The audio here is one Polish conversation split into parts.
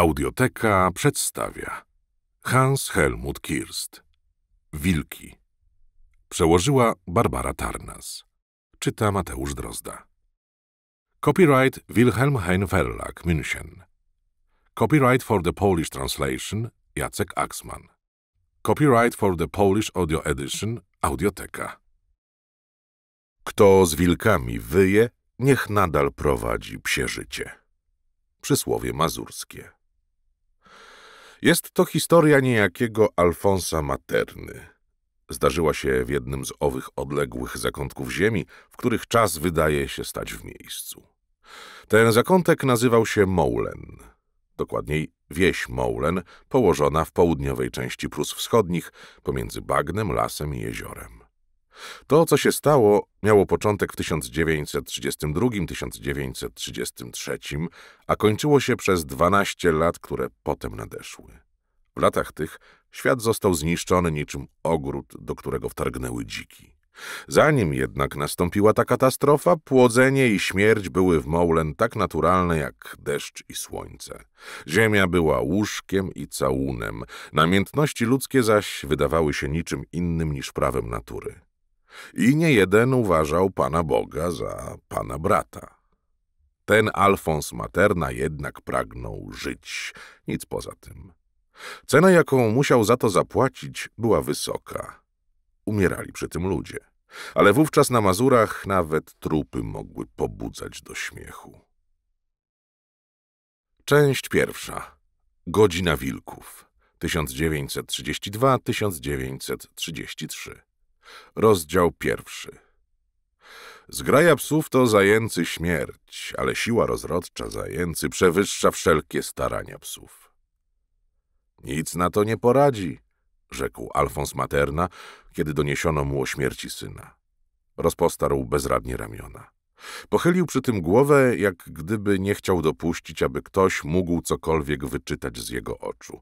Audioteka przedstawia Hans Helmut Kirst Wilki Przełożyła Barbara Tarnas Czyta Mateusz Drozda Copyright Wilhelm Hein Verlag, München Copyright for the Polish Translation Jacek Axman Copyright for the Polish Audio Edition Audioteka Kto z wilkami wyje, niech nadal prowadzi psie życie. Przysłowie mazurskie. Jest to historia niejakiego Alfonsa Materny. Zdarzyła się w jednym z owych odległych zakątków ziemi, w których czas wydaje się stać w miejscu. Ten zakątek nazywał się Moulen, dokładniej wieś Moulen, położona w południowej części Prus Wschodnich, pomiędzy bagnem, lasem i jeziorem. To, co się stało, miało początek w 1932-1933, a kończyło się przez 12 lat, które potem nadeszły. W latach tych świat został zniszczony niczym ogród, do którego wtargnęły dziki. Zanim jednak nastąpiła ta katastrofa, płodzenie i śmierć były w Moulen tak naturalne jak deszcz i słońce. Ziemia była łóżkiem i całunem, namiętności ludzkie zaś wydawały się niczym innym niż prawem natury. I niejeden uważał Pana Boga za Pana brata. Ten Alfons Materna jednak pragnął żyć, nic poza tym. Cena, jaką musiał za to zapłacić, była wysoka. Umierali przy tym ludzie. Ale wówczas na Mazurach nawet trupy mogły pobudzać do śmiechu. Część pierwsza. Godzina Wilków. 1932-1933 Rozdział pierwszy. Zgraja psów to zajęcy śmierć, ale siła rozrodcza zajęcy przewyższa wszelkie starania psów. Nic na to nie poradzi, rzekł Alfons Materna, kiedy doniesiono mu o śmierci syna. Rozpostarł bezradnie ramiona. Pochylił przy tym głowę, jak gdyby nie chciał dopuścić, aby ktoś mógł cokolwiek wyczytać z jego oczu.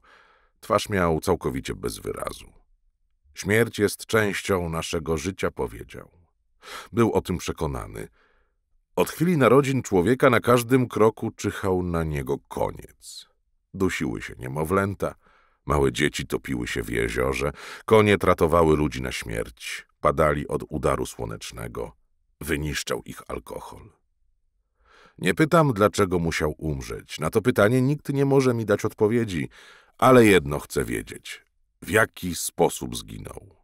Twarz miał całkowicie bez wyrazu. Śmierć jest częścią naszego życia, powiedział. Był o tym przekonany. Od chwili narodzin człowieka na każdym kroku czyhał na niego koniec. Dusiły się niemowlęta, małe dzieci topiły się w jeziorze, konie tratowały ludzi na śmierć, padali od udaru słonecznego, wyniszczał ich alkohol. Nie pytam, dlaczego musiał umrzeć. Na to pytanie nikt nie może mi dać odpowiedzi, ale jedno chcę wiedzieć w jaki sposób zginął.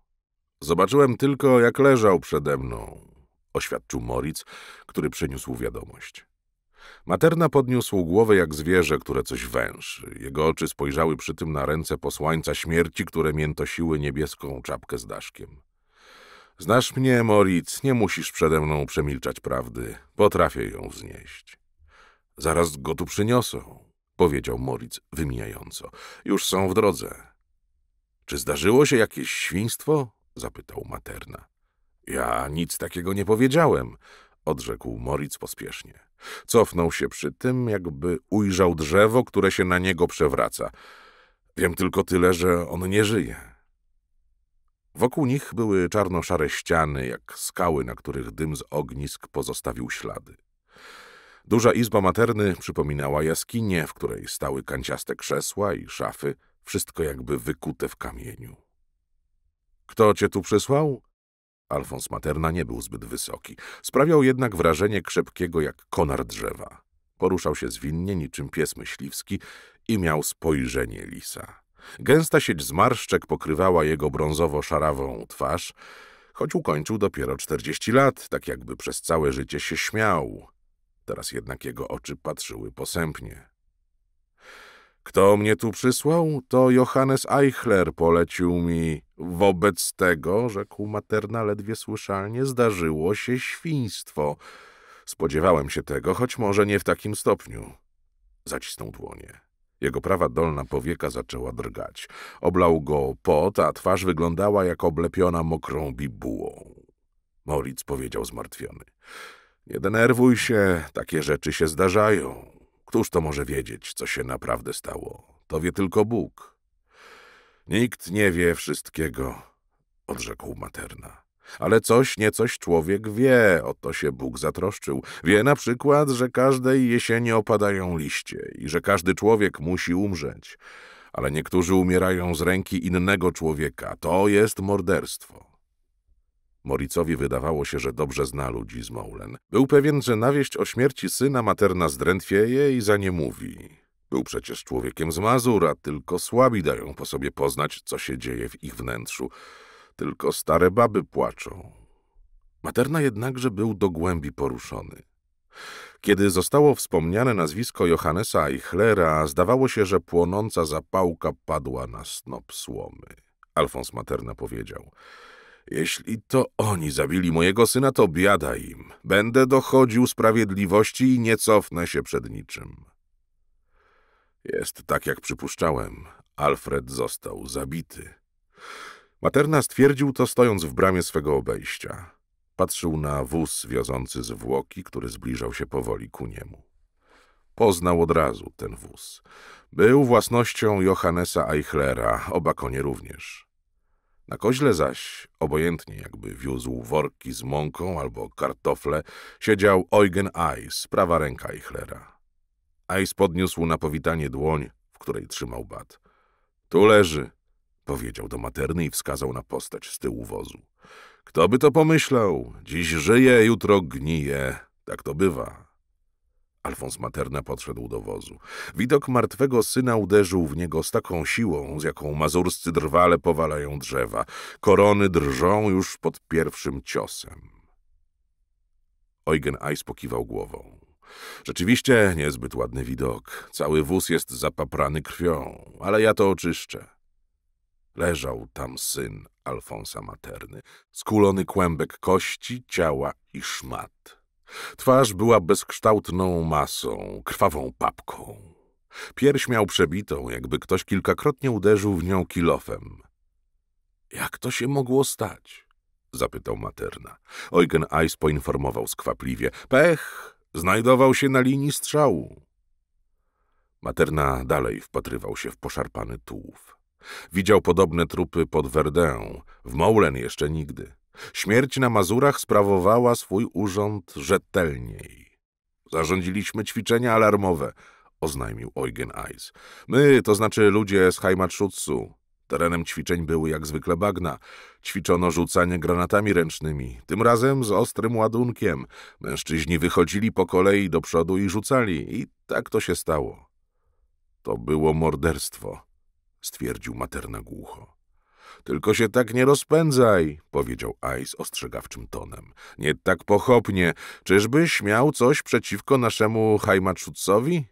Zobaczyłem tylko, jak leżał przede mną, oświadczył Moritz, który przyniósł wiadomość. Materna podniósł głowę jak zwierzę, które coś węszy. Jego oczy spojrzały przy tym na ręce posłańca śmierci, które miętosiły niebieską czapkę z daszkiem. Znasz mnie, Moritz, nie musisz przede mną przemilczać prawdy. Potrafię ją wznieść. Zaraz go tu przyniosą, powiedział Moritz wymijająco. Już są w drodze. Czy zdarzyło się jakieś świństwo? zapytał materna. Ja nic takiego nie powiedziałem, odrzekł Moritz pospiesznie. Cofnął się przy tym, jakby ujrzał drzewo, które się na niego przewraca. Wiem tylko tyle, że on nie żyje. Wokół nich były czarno-szare ściany, jak skały, na których dym z ognisk pozostawił ślady. Duża izba materny przypominała jaskinię, w której stały kanciaste krzesła i szafy, wszystko jakby wykute w kamieniu. Kto cię tu przysłał? Alfons Materna nie był zbyt wysoki. Sprawiał jednak wrażenie krzepkiego jak konar drzewa. Poruszał się zwinnie niczym pies myśliwski i miał spojrzenie lisa. Gęsta sieć zmarszczek pokrywała jego brązowo-szarawą twarz, choć ukończył dopiero czterdzieści lat, tak jakby przez całe życie się śmiał. Teraz jednak jego oczy patrzyły posępnie. Kto mnie tu przysłał, to Johannes Eichler polecił mi. Wobec tego, rzekł materna ledwie słyszalnie, zdarzyło się świństwo. Spodziewałem się tego, choć może nie w takim stopniu. Zacisnął dłonie. Jego prawa dolna powieka zaczęła drgać. Oblał go pot, a twarz wyglądała jak oblepiona mokrą bibułą. Moritz powiedział zmartwiony. Nie denerwuj się, takie rzeczy się zdarzają. Któż to może wiedzieć, co się naprawdę stało? To wie tylko Bóg. Nikt nie wie wszystkiego, odrzekł Materna. Ale coś niecoś człowiek wie, o to się Bóg zatroszczył. Wie na przykład, że każdej jesieni opadają liście i że każdy człowiek musi umrzeć. Ale niektórzy umierają z ręki innego człowieka. To jest morderstwo. Moricowi wydawało się, że dobrze zna ludzi z Moulen. Był pewien, że na wieść o śmierci syna materna zdrętwieje i za nie mówi. Był przecież człowiekiem z Mazur, a tylko słabi dają po sobie poznać, co się dzieje w ich wnętrzu. Tylko stare baby płaczą. Materna jednakże był do głębi poruszony. Kiedy zostało wspomniane nazwisko Johannesa Eichlera, zdawało się, że płonąca zapałka padła na snop słomy. Alfons Materna powiedział – jeśli to oni zabili mojego syna, to biada im. Będę dochodził sprawiedliwości i nie cofnę się przed niczym. Jest tak, jak przypuszczałem. Alfred został zabity. Materna stwierdził to, stojąc w bramie swego obejścia. Patrzył na wóz wiozący zwłoki, który zbliżał się powoli ku niemu. Poznał od razu ten wóz. Był własnością Johannesa Eichlera, oba konie również. Na koźle zaś, obojętnie jakby wiózł worki z mąką albo kartofle, siedział Eugen Eis, prawa ręka Eichlera. Eis podniósł na powitanie dłoń, w której trzymał bat. Tu leży, powiedział do materny i wskazał na postać z tyłu wozu. Kto by to pomyślał? Dziś żyje, jutro gnije. Tak to bywa. Alfons Materna podszedł do wozu. Widok martwego syna uderzył w niego z taką siłą, z jaką mazurscy drwale powalają drzewa. Korony drżą już pod pierwszym ciosem. Eugen Eis pokiwał głową. Rzeczywiście niezbyt ładny widok. Cały wóz jest zapaprany krwią, ale ja to oczyszczę. Leżał tam syn Alfonsa Materny, skulony kłębek kości, ciała i szmat. Twarz była bezkształtną masą, krwawą papką. Pierś miał przebitą, jakby ktoś kilkakrotnie uderzył w nią kilofem. Jak to się mogło stać? zapytał materna. Eugen Eis poinformował skwapliwie. Pech! Znajdował się na linii strzału. Materna dalej wpatrywał się w poszarpany tułów. Widział podobne trupy pod Verdun, w Moulen jeszcze nigdy. Śmierć na Mazurach sprawowała swój urząd rzetelniej. Zarządziliśmy ćwiczenia alarmowe, oznajmił Eugen Eis. My, to znaczy ludzie z Heimatschutzu. Terenem ćwiczeń były jak zwykle bagna. Ćwiczono rzucanie granatami ręcznymi, tym razem z ostrym ładunkiem. Mężczyźni wychodzili po kolei do przodu i rzucali. I tak to się stało. To było morderstwo, stwierdził materna głucho. Tylko się tak nie rozpędzaj, powiedział Ice ostrzegawczym tonem. Nie tak pochopnie. Czyżbyś miał coś przeciwko naszemu Heimatschutzowi?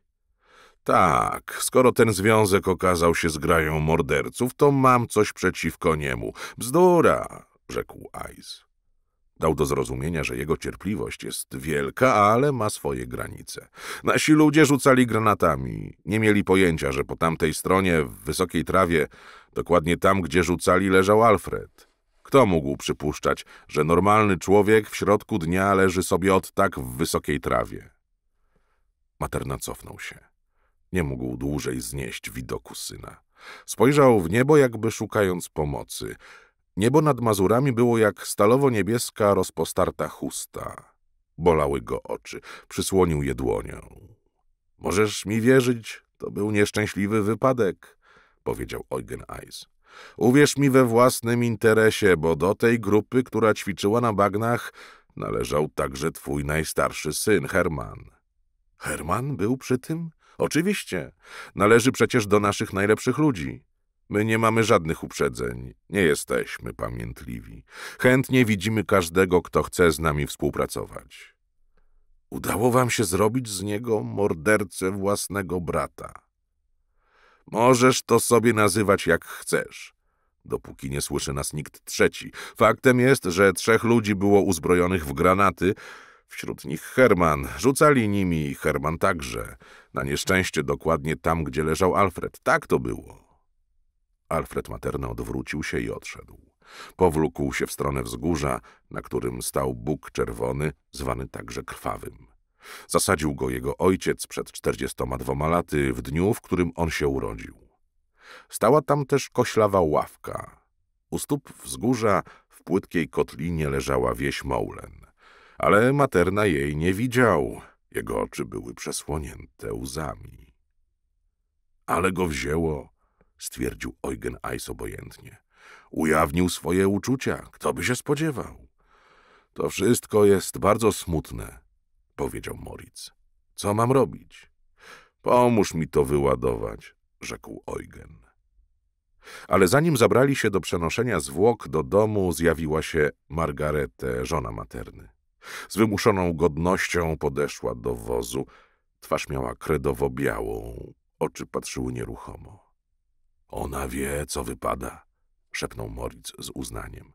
Tak, skoro ten związek okazał się zgrają morderców, to mam coś przeciwko niemu. Bzdura, rzekł Ice. Dał do zrozumienia, że jego cierpliwość jest wielka, ale ma swoje granice. Nasi ludzie rzucali granatami. Nie mieli pojęcia, że po tamtej stronie, w wysokiej trawie, Dokładnie tam, gdzie rzucali, leżał Alfred. Kto mógł przypuszczać, że normalny człowiek w środku dnia leży sobie od tak w wysokiej trawie? Materna cofnął się. Nie mógł dłużej znieść widoku syna. Spojrzał w niebo, jakby szukając pomocy. Niebo nad Mazurami było jak stalowo-niebieska, rozpostarta chusta. Bolały go oczy. Przysłonił je dłonią. Możesz mi wierzyć, to był nieszczęśliwy wypadek powiedział Eugen Eis. Uwierz mi we własnym interesie, bo do tej grupy, która ćwiczyła na bagnach, należał także twój najstarszy syn, Herman. Herman był przy tym? Oczywiście. Należy przecież do naszych najlepszych ludzi. My nie mamy żadnych uprzedzeń, nie jesteśmy pamiętliwi. Chętnie widzimy każdego, kto chce z nami współpracować. Udało wam się zrobić z niego mordercę własnego brata. Możesz to sobie nazywać jak chcesz. Dopóki nie słyszy nas nikt trzeci. Faktem jest, że trzech ludzi było uzbrojonych w granaty, Wśród nich Herman. Rzucali nimi i Herman także. Na nieszczęście dokładnie tam, gdzie leżał Alfred. Tak to było. Alfred materno odwrócił się i odszedł. Powlókł się w stronę wzgórza, na którym stał Bóg Czerwony, zwany także Krwawym. Zasadził go jego ojciec przed 42 laty, w dniu, w którym on się urodził. Stała tam też koślawa ławka. U stóp wzgórza w płytkiej kotlinie leżała wieś Moulen. Ale materna jej nie widział. Jego oczy były przesłonięte łzami. Ale go wzięło, stwierdził Eugen Eis obojętnie. Ujawnił swoje uczucia, kto by się spodziewał. To wszystko jest bardzo smutne, powiedział Moritz. Co mam robić? Pomóż mi to wyładować, rzekł Eugen. Ale zanim zabrali się do przenoszenia zwłok do domu, zjawiła się Margarete, żona materny. Z wymuszoną godnością podeszła do wozu. Twarz miała kredowo białą, oczy patrzyły nieruchomo. Ona wie, co wypada, szepnął Moritz z uznaniem.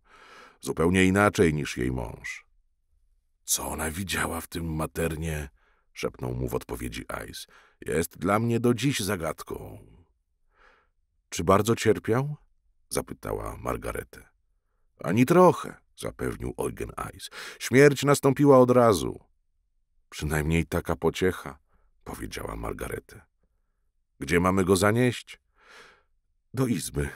Zupełnie inaczej niż jej mąż. Co ona widziała w tym maternie? Szepnął mu w odpowiedzi Ice. Jest dla mnie do dziś zagadką. Czy bardzo cierpiał? Zapytała Margaretę. Ani trochę, zapewnił Eugen Ice. Śmierć nastąpiła od razu. Przynajmniej taka pociecha, powiedziała Margaretę. Gdzie mamy go zanieść? Do izby,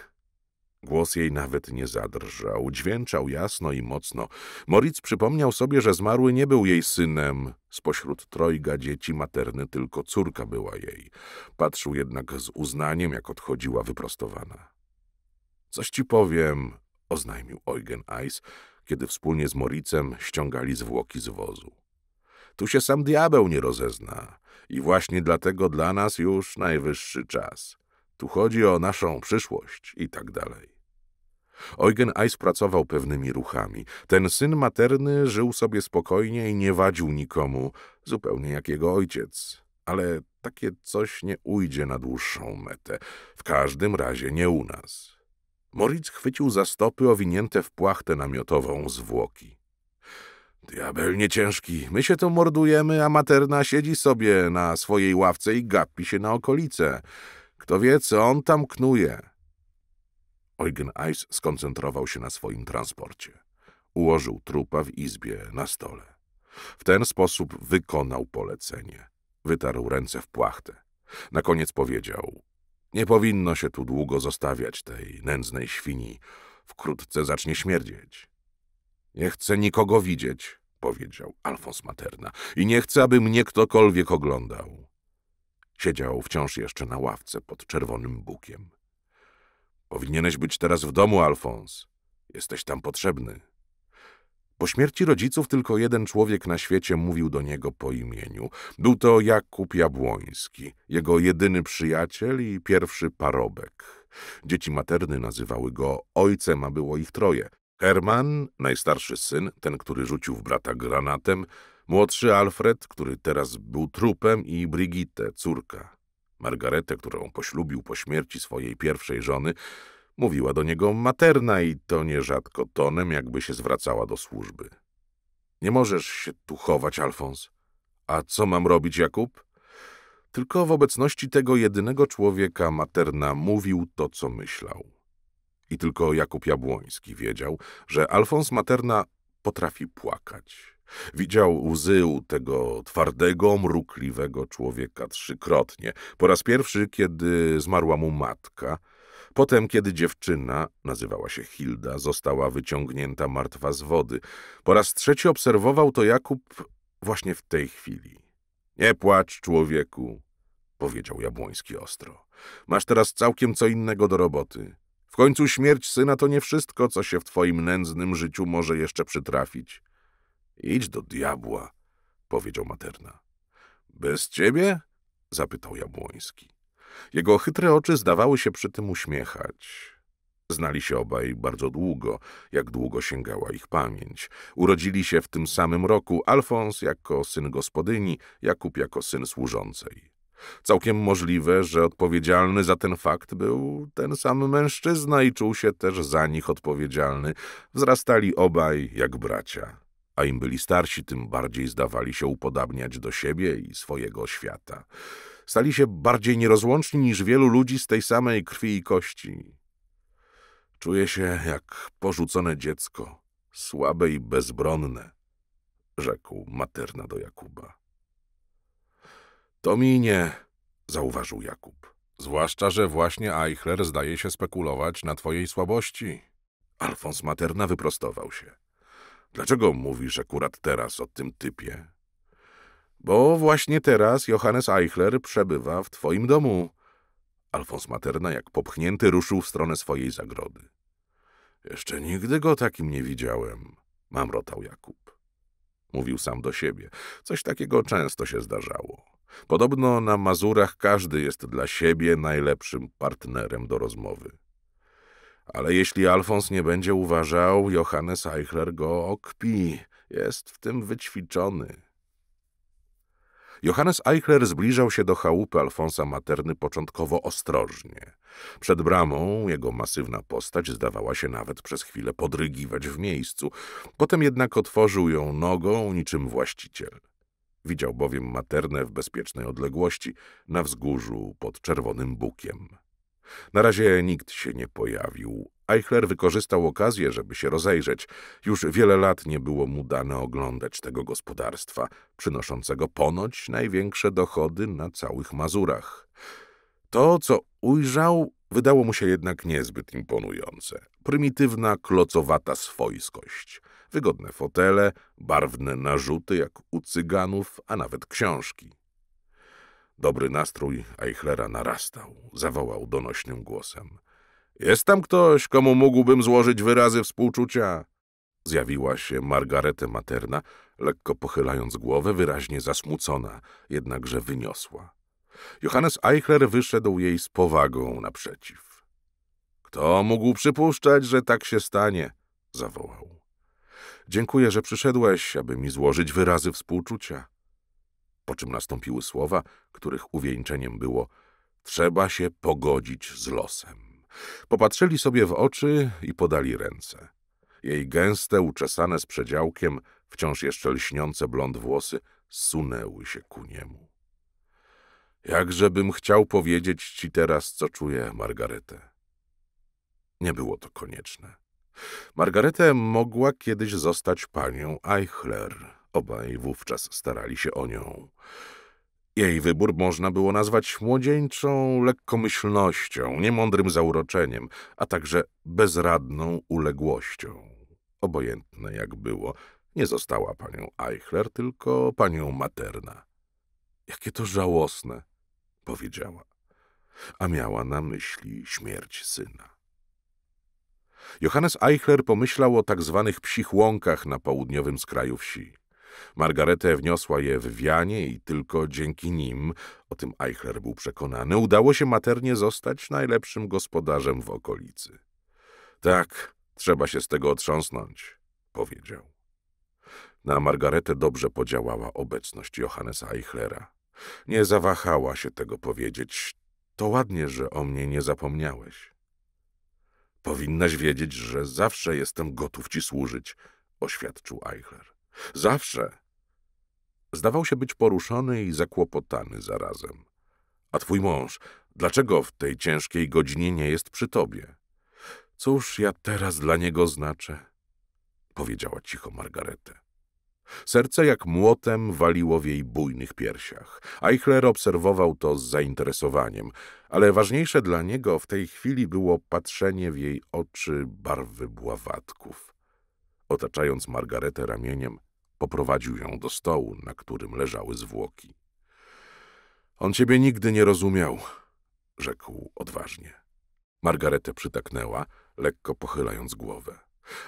Głos jej nawet nie zadrżał, dźwięczał jasno i mocno. Moritz przypomniał sobie, że zmarły nie był jej synem. Spośród trojga dzieci materny tylko córka była jej. Patrzył jednak z uznaniem, jak odchodziła wyprostowana. Coś ci powiem, oznajmił Eugen Eis, kiedy wspólnie z Moricem ściągali zwłoki z wozu. Tu się sam diabeł nie rozezna i właśnie dlatego dla nas już najwyższy czas. Tu chodzi o naszą przyszłość i tak dalej. Eugen Eis pracował pewnymi ruchami. Ten syn materny żył sobie spokojnie i nie wadził nikomu, zupełnie jak jego ojciec. Ale takie coś nie ujdzie na dłuższą metę. W każdym razie nie u nas. Moritz chwycił za stopy owinięte w płachtę namiotową zwłoki. Diabelnie ciężki, my się tu mordujemy, a materna siedzi sobie na swojej ławce i gapi się na okolice. Kto wie, co on tam knuje. Eugen Eis skoncentrował się na swoim transporcie. Ułożył trupa w izbie na stole. W ten sposób wykonał polecenie. Wytarł ręce w płachtę. Na koniec powiedział – nie powinno się tu długo zostawiać tej nędznej świni. Wkrótce zacznie śmierdzieć. – Nie chcę nikogo widzieć – powiedział Alfons Materna – i nie chcę, aby mnie ktokolwiek oglądał. Siedział wciąż jeszcze na ławce pod czerwonym bukiem. Powinieneś być teraz w domu, Alfons. Jesteś tam potrzebny. Po śmierci rodziców tylko jeden człowiek na świecie mówił do niego po imieniu. Był to Jakub Jabłoński, jego jedyny przyjaciel i pierwszy parobek. Dzieci materny nazywały go ojcem, a było ich troje. Herman, najstarszy syn, ten, który rzucił w brata granatem, młodszy Alfred, który teraz był trupem i Brigitte, córka. Margaretę, którą poślubił po śmierci swojej pierwszej żony, mówiła do niego materna i to nierzadko tonem, jakby się zwracała do służby. Nie możesz się tu chować, Alfons. A co mam robić, Jakub? Tylko w obecności tego jedynego człowieka materna mówił to, co myślał. I tylko Jakub Jabłoński wiedział, że Alfons Materna potrafi płakać. Widział łzy u tego twardego, mrukliwego człowieka trzykrotnie. Po raz pierwszy, kiedy zmarła mu matka, potem, kiedy dziewczyna, nazywała się Hilda, została wyciągnięta martwa z wody. Po raz trzeci obserwował to Jakub właśnie w tej chwili. Nie płacz, człowieku, powiedział Jabłoński ostro. Masz teraz całkiem co innego do roboty. W końcu śmierć syna to nie wszystko, co się w twoim nędznym życiu może jeszcze przytrafić. Idź do diabła, powiedział Materna. Bez ciebie? zapytał Jabłoński. Jego chytre oczy zdawały się przy tym uśmiechać. Znali się obaj bardzo długo, jak długo sięgała ich pamięć. Urodzili się w tym samym roku Alfons jako syn gospodyni, Jakub jako syn służącej. Całkiem możliwe, że odpowiedzialny za ten fakt był ten sam mężczyzna i czuł się też za nich odpowiedzialny. Wzrastali obaj jak bracia a im byli starsi, tym bardziej zdawali się upodabniać do siebie i swojego świata. Stali się bardziej nierozłączni niż wielu ludzi z tej samej krwi i kości. Czuję się jak porzucone dziecko, słabe i bezbronne, rzekł materna do Jakuba. To minie, zauważył Jakub. Zwłaszcza, że właśnie Eichler zdaje się spekulować na twojej słabości. Alfons Materna wyprostował się. Dlaczego mówisz akurat teraz o tym typie? Bo właśnie teraz Johannes Eichler przebywa w twoim domu. Alfons Materna jak popchnięty ruszył w stronę swojej zagrody. Jeszcze nigdy go takim nie widziałem, mamrotał Jakub. Mówił sam do siebie. Coś takiego często się zdarzało. Podobno na Mazurach każdy jest dla siebie najlepszym partnerem do rozmowy. Ale jeśli Alfons nie będzie uważał, Johannes Eichler go okpi. Jest w tym wyćwiczony. Johannes Eichler zbliżał się do chałupy Alfonsa Materny początkowo ostrożnie. Przed bramą jego masywna postać zdawała się nawet przez chwilę podrygiwać w miejscu, potem jednak otworzył ją nogą niczym właściciel. Widział bowiem Maternę w bezpiecznej odległości, na wzgórzu pod czerwonym bukiem. Na razie nikt się nie pojawił. Eichler wykorzystał okazję, żeby się rozejrzeć. Już wiele lat nie było mu dane oglądać tego gospodarstwa, przynoszącego ponoć największe dochody na całych Mazurach. To, co ujrzał, wydało mu się jednak niezbyt imponujące. Prymitywna, klocowata swojskość. Wygodne fotele, barwne narzuty jak u cyganów, a nawet książki. Dobry nastrój Eichlera narastał. Zawołał donośnym głosem. Jest tam ktoś, komu mógłbym złożyć wyrazy współczucia? Zjawiła się Margareta Materna, lekko pochylając głowę, wyraźnie zasmucona, jednakże wyniosła. Johannes Eichler wyszedł jej z powagą naprzeciw. Kto mógł przypuszczać, że tak się stanie? zawołał. Dziękuję, że przyszedłeś, aby mi złożyć wyrazy współczucia po czym nastąpiły słowa, których uwieńczeniem było Trzeba się pogodzić z losem. Popatrzyli sobie w oczy i podali ręce. Jej gęste, uczesane z przedziałkiem, wciąż jeszcze lśniące blond włosy sunęły się ku niemu. Jakże bym chciał powiedzieć ci teraz, co czuję, Margaretę. Nie było to konieczne. Margaretę mogła kiedyś zostać panią Eichler. Obaj wówczas starali się o nią. Jej wybór można było nazwać młodzieńczą lekkomyślnością, niemądrym zauroczeniem, a także bezradną uległością. Obojętne jak było, nie została panią Eichler, tylko panią Materna. Jakie to żałosne, powiedziała, a miała na myśli śmierć syna. Johannes Eichler pomyślał o tak zwanych psich łąkach na południowym skraju wsi. Margaretę wniosła je w wianie i tylko dzięki nim, o tym Eichler był przekonany, udało się maternie zostać najlepszym gospodarzem w okolicy. Tak, trzeba się z tego otrząsnąć, powiedział. Na Margaretę dobrze podziałała obecność Johannesa Eichlera. Nie zawahała się tego powiedzieć. To ładnie, że o mnie nie zapomniałeś. Powinnaś wiedzieć, że zawsze jestem gotów ci służyć, oświadczył Eichler. Zawsze. Zdawał się być poruszony i zakłopotany zarazem. A twój mąż, dlaczego w tej ciężkiej godzinie nie jest przy tobie? Cóż ja teraz dla niego znaczę? Powiedziała cicho Margaretę. Serce jak młotem waliło w jej bujnych piersiach. Eichler obserwował to z zainteresowaniem, ale ważniejsze dla niego w tej chwili było patrzenie w jej oczy barwy bławatków. Otaczając Margaretę ramieniem, poprowadził ją do stołu, na którym leżały zwłoki. On ciebie nigdy nie rozumiał, rzekł odważnie. Margaretę przytaknęła, lekko pochylając głowę.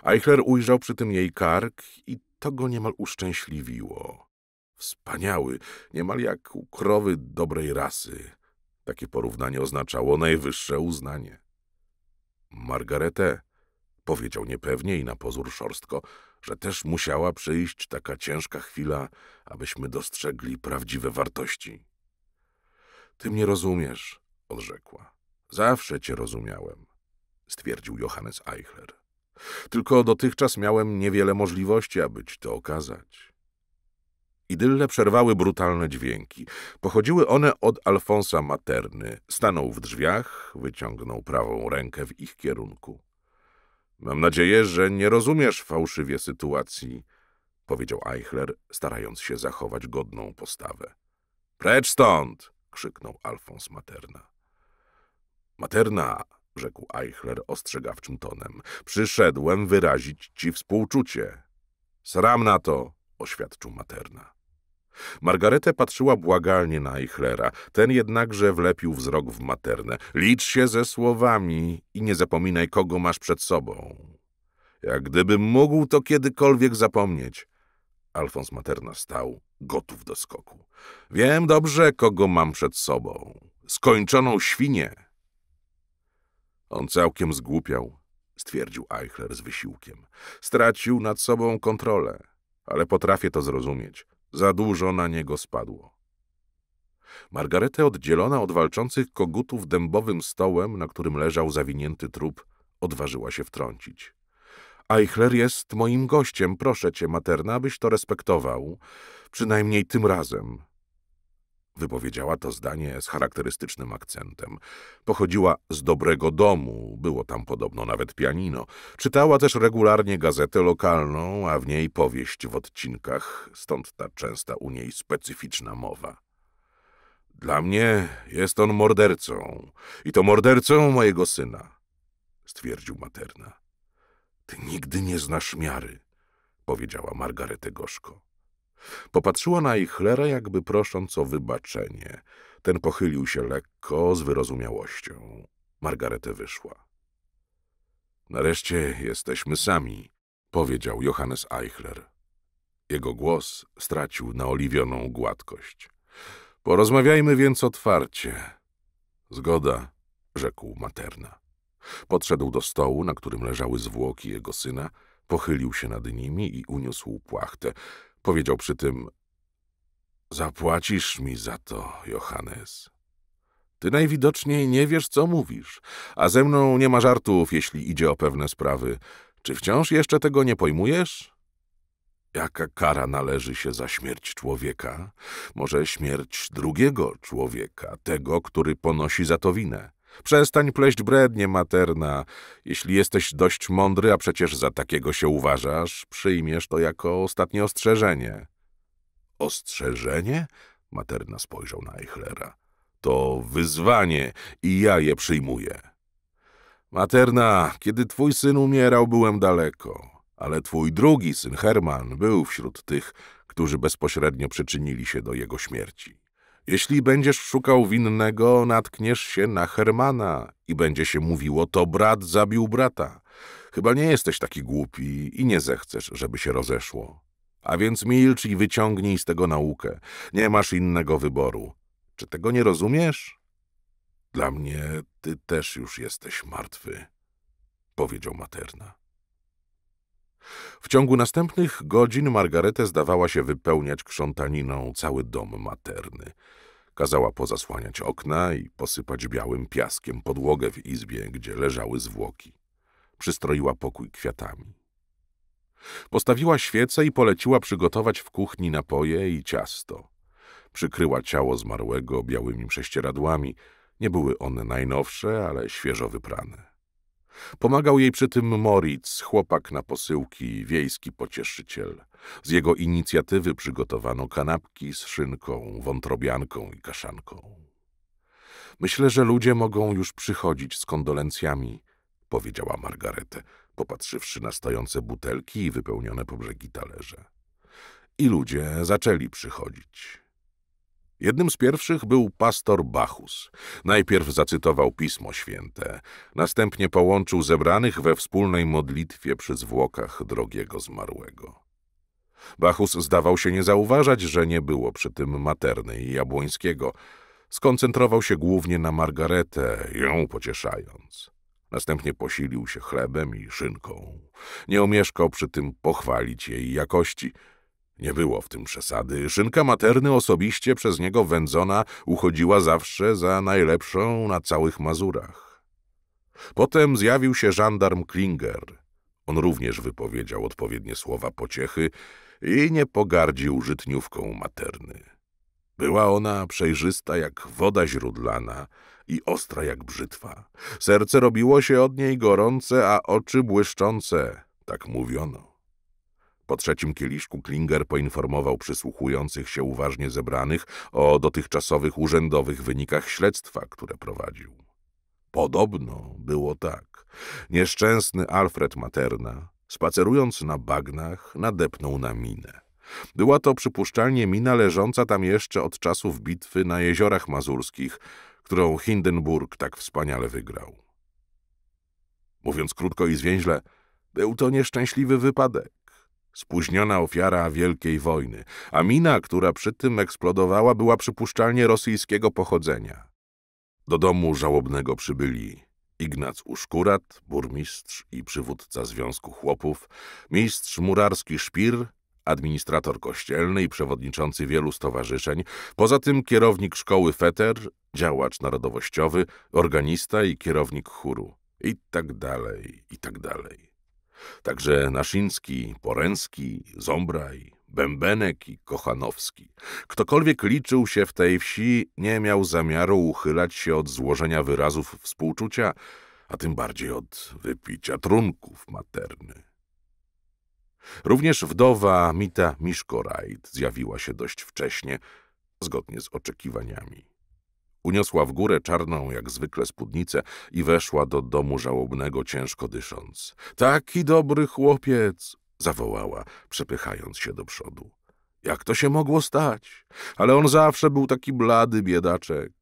Eichler ujrzał przy tym jej kark i to go niemal uszczęśliwiło. Wspaniały, niemal jak u krowy dobrej rasy. Takie porównanie oznaczało najwyższe uznanie. Margaretę, Powiedział niepewnie i na pozór szorstko, że też musiała przyjść taka ciężka chwila, abyśmy dostrzegli prawdziwe wartości. Ty mnie rozumiesz, odrzekła. Zawsze cię rozumiałem, stwierdził Johannes Eichler. Tylko dotychczas miałem niewiele możliwości, aby ci to okazać. Idylle przerwały brutalne dźwięki. Pochodziły one od Alfonsa Materny. Stanął w drzwiach, wyciągnął prawą rękę w ich kierunku. Mam nadzieję, że nie rozumiesz fałszywie sytuacji, powiedział Eichler, starając się zachować godną postawę. Precz stąd! krzyknął Alfons Materna. Materna, rzekł Eichler ostrzegawczym tonem, przyszedłem wyrazić ci współczucie. Sram na to, oświadczył Materna. Margaretę patrzyła błagalnie na Eichlera. Ten jednakże wlepił wzrok w maternę. Licz się ze słowami i nie zapominaj, kogo masz przed sobą. Jak gdybym mógł to kiedykolwiek zapomnieć. Alfons materna stał, gotów do skoku. Wiem dobrze, kogo mam przed sobą. Skończoną świnię. On całkiem zgłupiał, stwierdził Eichler z wysiłkiem. Stracił nad sobą kontrolę, ale potrafię to zrozumieć. Za dużo na niego spadło. Margaretę oddzielona od walczących kogutów dębowym stołem, na którym leżał zawinięty trup, odważyła się wtrącić. Eichler jest moim gościem, proszę cię, materna, abyś to respektował. Przynajmniej tym razem. Wypowiedziała to zdanie z charakterystycznym akcentem. Pochodziła z dobrego domu, było tam podobno nawet pianino. Czytała też regularnie gazetę lokalną, a w niej powieść w odcinkach, stąd ta częsta u niej specyficzna mowa. Dla mnie jest on mordercą i to mordercą mojego syna, stwierdził Materna. Ty nigdy nie znasz miary, powiedziała Margaretę gorzko. Popatrzyła na Eichlera, jakby prosząc o wybaczenie. Ten pochylił się lekko, z wyrozumiałością. Margaretę wyszła. Nareszcie jesteśmy sami, powiedział Johannes Eichler. Jego głos stracił naoliwioną gładkość. Porozmawiajmy więc otwarcie. Zgoda, rzekł materna. Podszedł do stołu, na którym leżały zwłoki jego syna, pochylił się nad nimi i uniósł płachtę. Powiedział przy tym, zapłacisz mi za to, Johannes. Ty najwidoczniej nie wiesz, co mówisz, a ze mną nie ma żartów, jeśli idzie o pewne sprawy. Czy wciąż jeszcze tego nie pojmujesz? Jaka kara należy się za śmierć człowieka? Może śmierć drugiego człowieka, tego, który ponosi za to winę. Przestań pleść brednie, materna. Jeśli jesteś dość mądry, a przecież za takiego się uważasz, przyjmiesz to jako ostatnie ostrzeżenie. Ostrzeżenie? Materna spojrzał na Eichlera. To wyzwanie i ja je przyjmuję. Materna, kiedy twój syn umierał, byłem daleko, ale twój drugi syn, Herman, był wśród tych, którzy bezpośrednio przyczynili się do jego śmierci. Jeśli będziesz szukał winnego, natkniesz się na Hermana i będzie się mówiło, to brat zabił brata. Chyba nie jesteś taki głupi i nie zechcesz, żeby się rozeszło. A więc milcz i wyciągnij z tego naukę. Nie masz innego wyboru. Czy tego nie rozumiesz? Dla mnie ty też już jesteś martwy, powiedział Materna. W ciągu następnych godzin Margaretę zdawała się wypełniać krzątaniną cały dom materny. Kazała pozasłaniać okna i posypać białym piaskiem podłogę w izbie, gdzie leżały zwłoki. Przystroiła pokój kwiatami. Postawiła świece i poleciła przygotować w kuchni napoje i ciasto. Przykryła ciało zmarłego białymi prześcieradłami. Nie były one najnowsze, ale świeżo wyprane. Pomagał jej przy tym Moritz, chłopak na posyłki, wiejski pocieszyciel. Z jego inicjatywy przygotowano kanapki z szynką, wątrobianką i kaszanką. Myślę, że ludzie mogą już przychodzić z kondolencjami, powiedziała Margarete, popatrzywszy na stojące butelki i wypełnione po brzegi talerze. I ludzie zaczęli przychodzić. Jednym z pierwszych był pastor Bachus. Najpierw zacytował Pismo Święte, następnie połączył zebranych we wspólnej modlitwie przy zwłokach drogiego zmarłego. Bachus zdawał się nie zauważać, że nie było przy tym materny i Jabłońskiego. Skoncentrował się głównie na Margaretę, ją pocieszając. Następnie posilił się chlebem i szynką. Nie omieszkał przy tym pochwalić jej jakości – nie było w tym przesady. Szynka materny osobiście przez niego wędzona uchodziła zawsze za najlepszą na całych Mazurach. Potem zjawił się żandarm Klinger. On również wypowiedział odpowiednie słowa pociechy i nie pogardził żytniówką materny. Była ona przejrzysta jak woda źródlana i ostra jak brzytwa. Serce robiło się od niej gorące, a oczy błyszczące, tak mówiono. Po trzecim kieliszku Klinger poinformował przysłuchujących się uważnie zebranych o dotychczasowych urzędowych wynikach śledztwa, które prowadził. Podobno było tak. Nieszczęsny Alfred Materna, spacerując na bagnach, nadepnął na minę. Była to przypuszczalnie mina leżąca tam jeszcze od czasów bitwy na jeziorach mazurskich, którą Hindenburg tak wspaniale wygrał. Mówiąc krótko i zwięźle, był to nieszczęśliwy wypadek spóźniona ofiara wielkiej wojny, a mina, która przy tym eksplodowała, była przypuszczalnie rosyjskiego pochodzenia. Do domu żałobnego przybyli Ignac Uszkurat, burmistrz i przywódca Związku Chłopów, mistrz murarski Szpir, administrator kościelny i przewodniczący wielu stowarzyszeń, poza tym kierownik szkoły Feter, działacz narodowościowy, organista i kierownik chóru. I tak dalej, i tak dalej. Także Naszyński, Poręski, Zombraj, Bębenek i Kochanowski. Ktokolwiek liczył się w tej wsi, nie miał zamiaru uchylać się od złożenia wyrazów współczucia, a tym bardziej od wypicia trunków materny. Również wdowa Mita Miszkorajt zjawiła się dość wcześnie, zgodnie z oczekiwaniami. Uniosła w górę czarną, jak zwykle, spódnicę i weszła do domu żałobnego, ciężko dysząc. Taki dobry chłopiec! zawołała, przepychając się do przodu. Jak to się mogło stać? Ale on zawsze był taki blady biedaczek.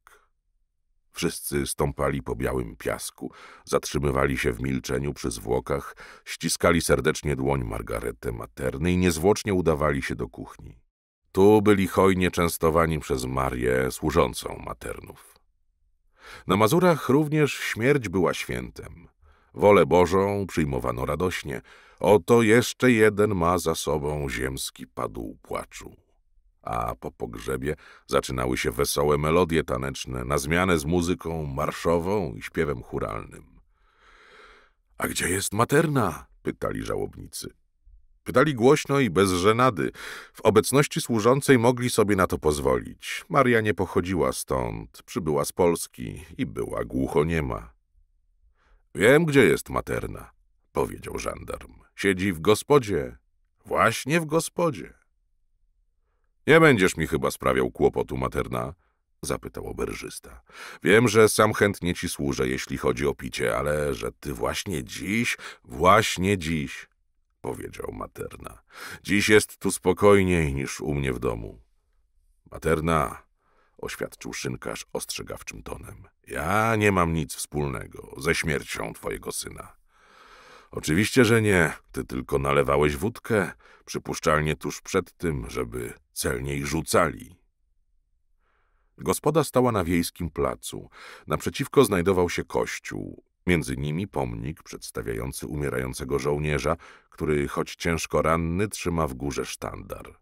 Wszyscy stąpali po białym piasku, zatrzymywali się w milczeniu przy zwłokach, ściskali serdecznie dłoń Margaretę Materny i niezwłocznie udawali się do kuchni. Tu byli hojnie częstowani przez Marię służącą maternów. Na Mazurach również śmierć była świętem. Wolę Bożą przyjmowano radośnie. Oto jeszcze jeden ma za sobą ziemski padł płaczu. A po pogrzebie zaczynały się wesołe melodie taneczne, na zmianę z muzyką marszową i śpiewem churalnym. — A gdzie jest materna? — pytali żałobnicy. Pytali głośno i bez żenady. W obecności służącej mogli sobie na to pozwolić. Maria nie pochodziła stąd, przybyła z Polski i była głuchoniema. Wiem, gdzie jest materna, powiedział żandarm. Siedzi w gospodzie. Właśnie w gospodzie. Nie będziesz mi chyba sprawiał kłopotu, materna, zapytał oberżysta. Wiem, że sam chętnie ci służę, jeśli chodzi o picie, ale że ty właśnie dziś, właśnie dziś powiedział Materna. Dziś jest tu spokojniej niż u mnie w domu. Materna, oświadczył szynkarz ostrzegawczym tonem. Ja nie mam nic wspólnego ze śmiercią twojego syna. Oczywiście, że nie. Ty tylko nalewałeś wódkę, przypuszczalnie tuż przed tym, żeby celniej rzucali. Gospoda stała na wiejskim placu. Naprzeciwko znajdował się kościół. Między nimi pomnik przedstawiający umierającego żołnierza, który choć ciężko ranny trzyma w górze sztandar.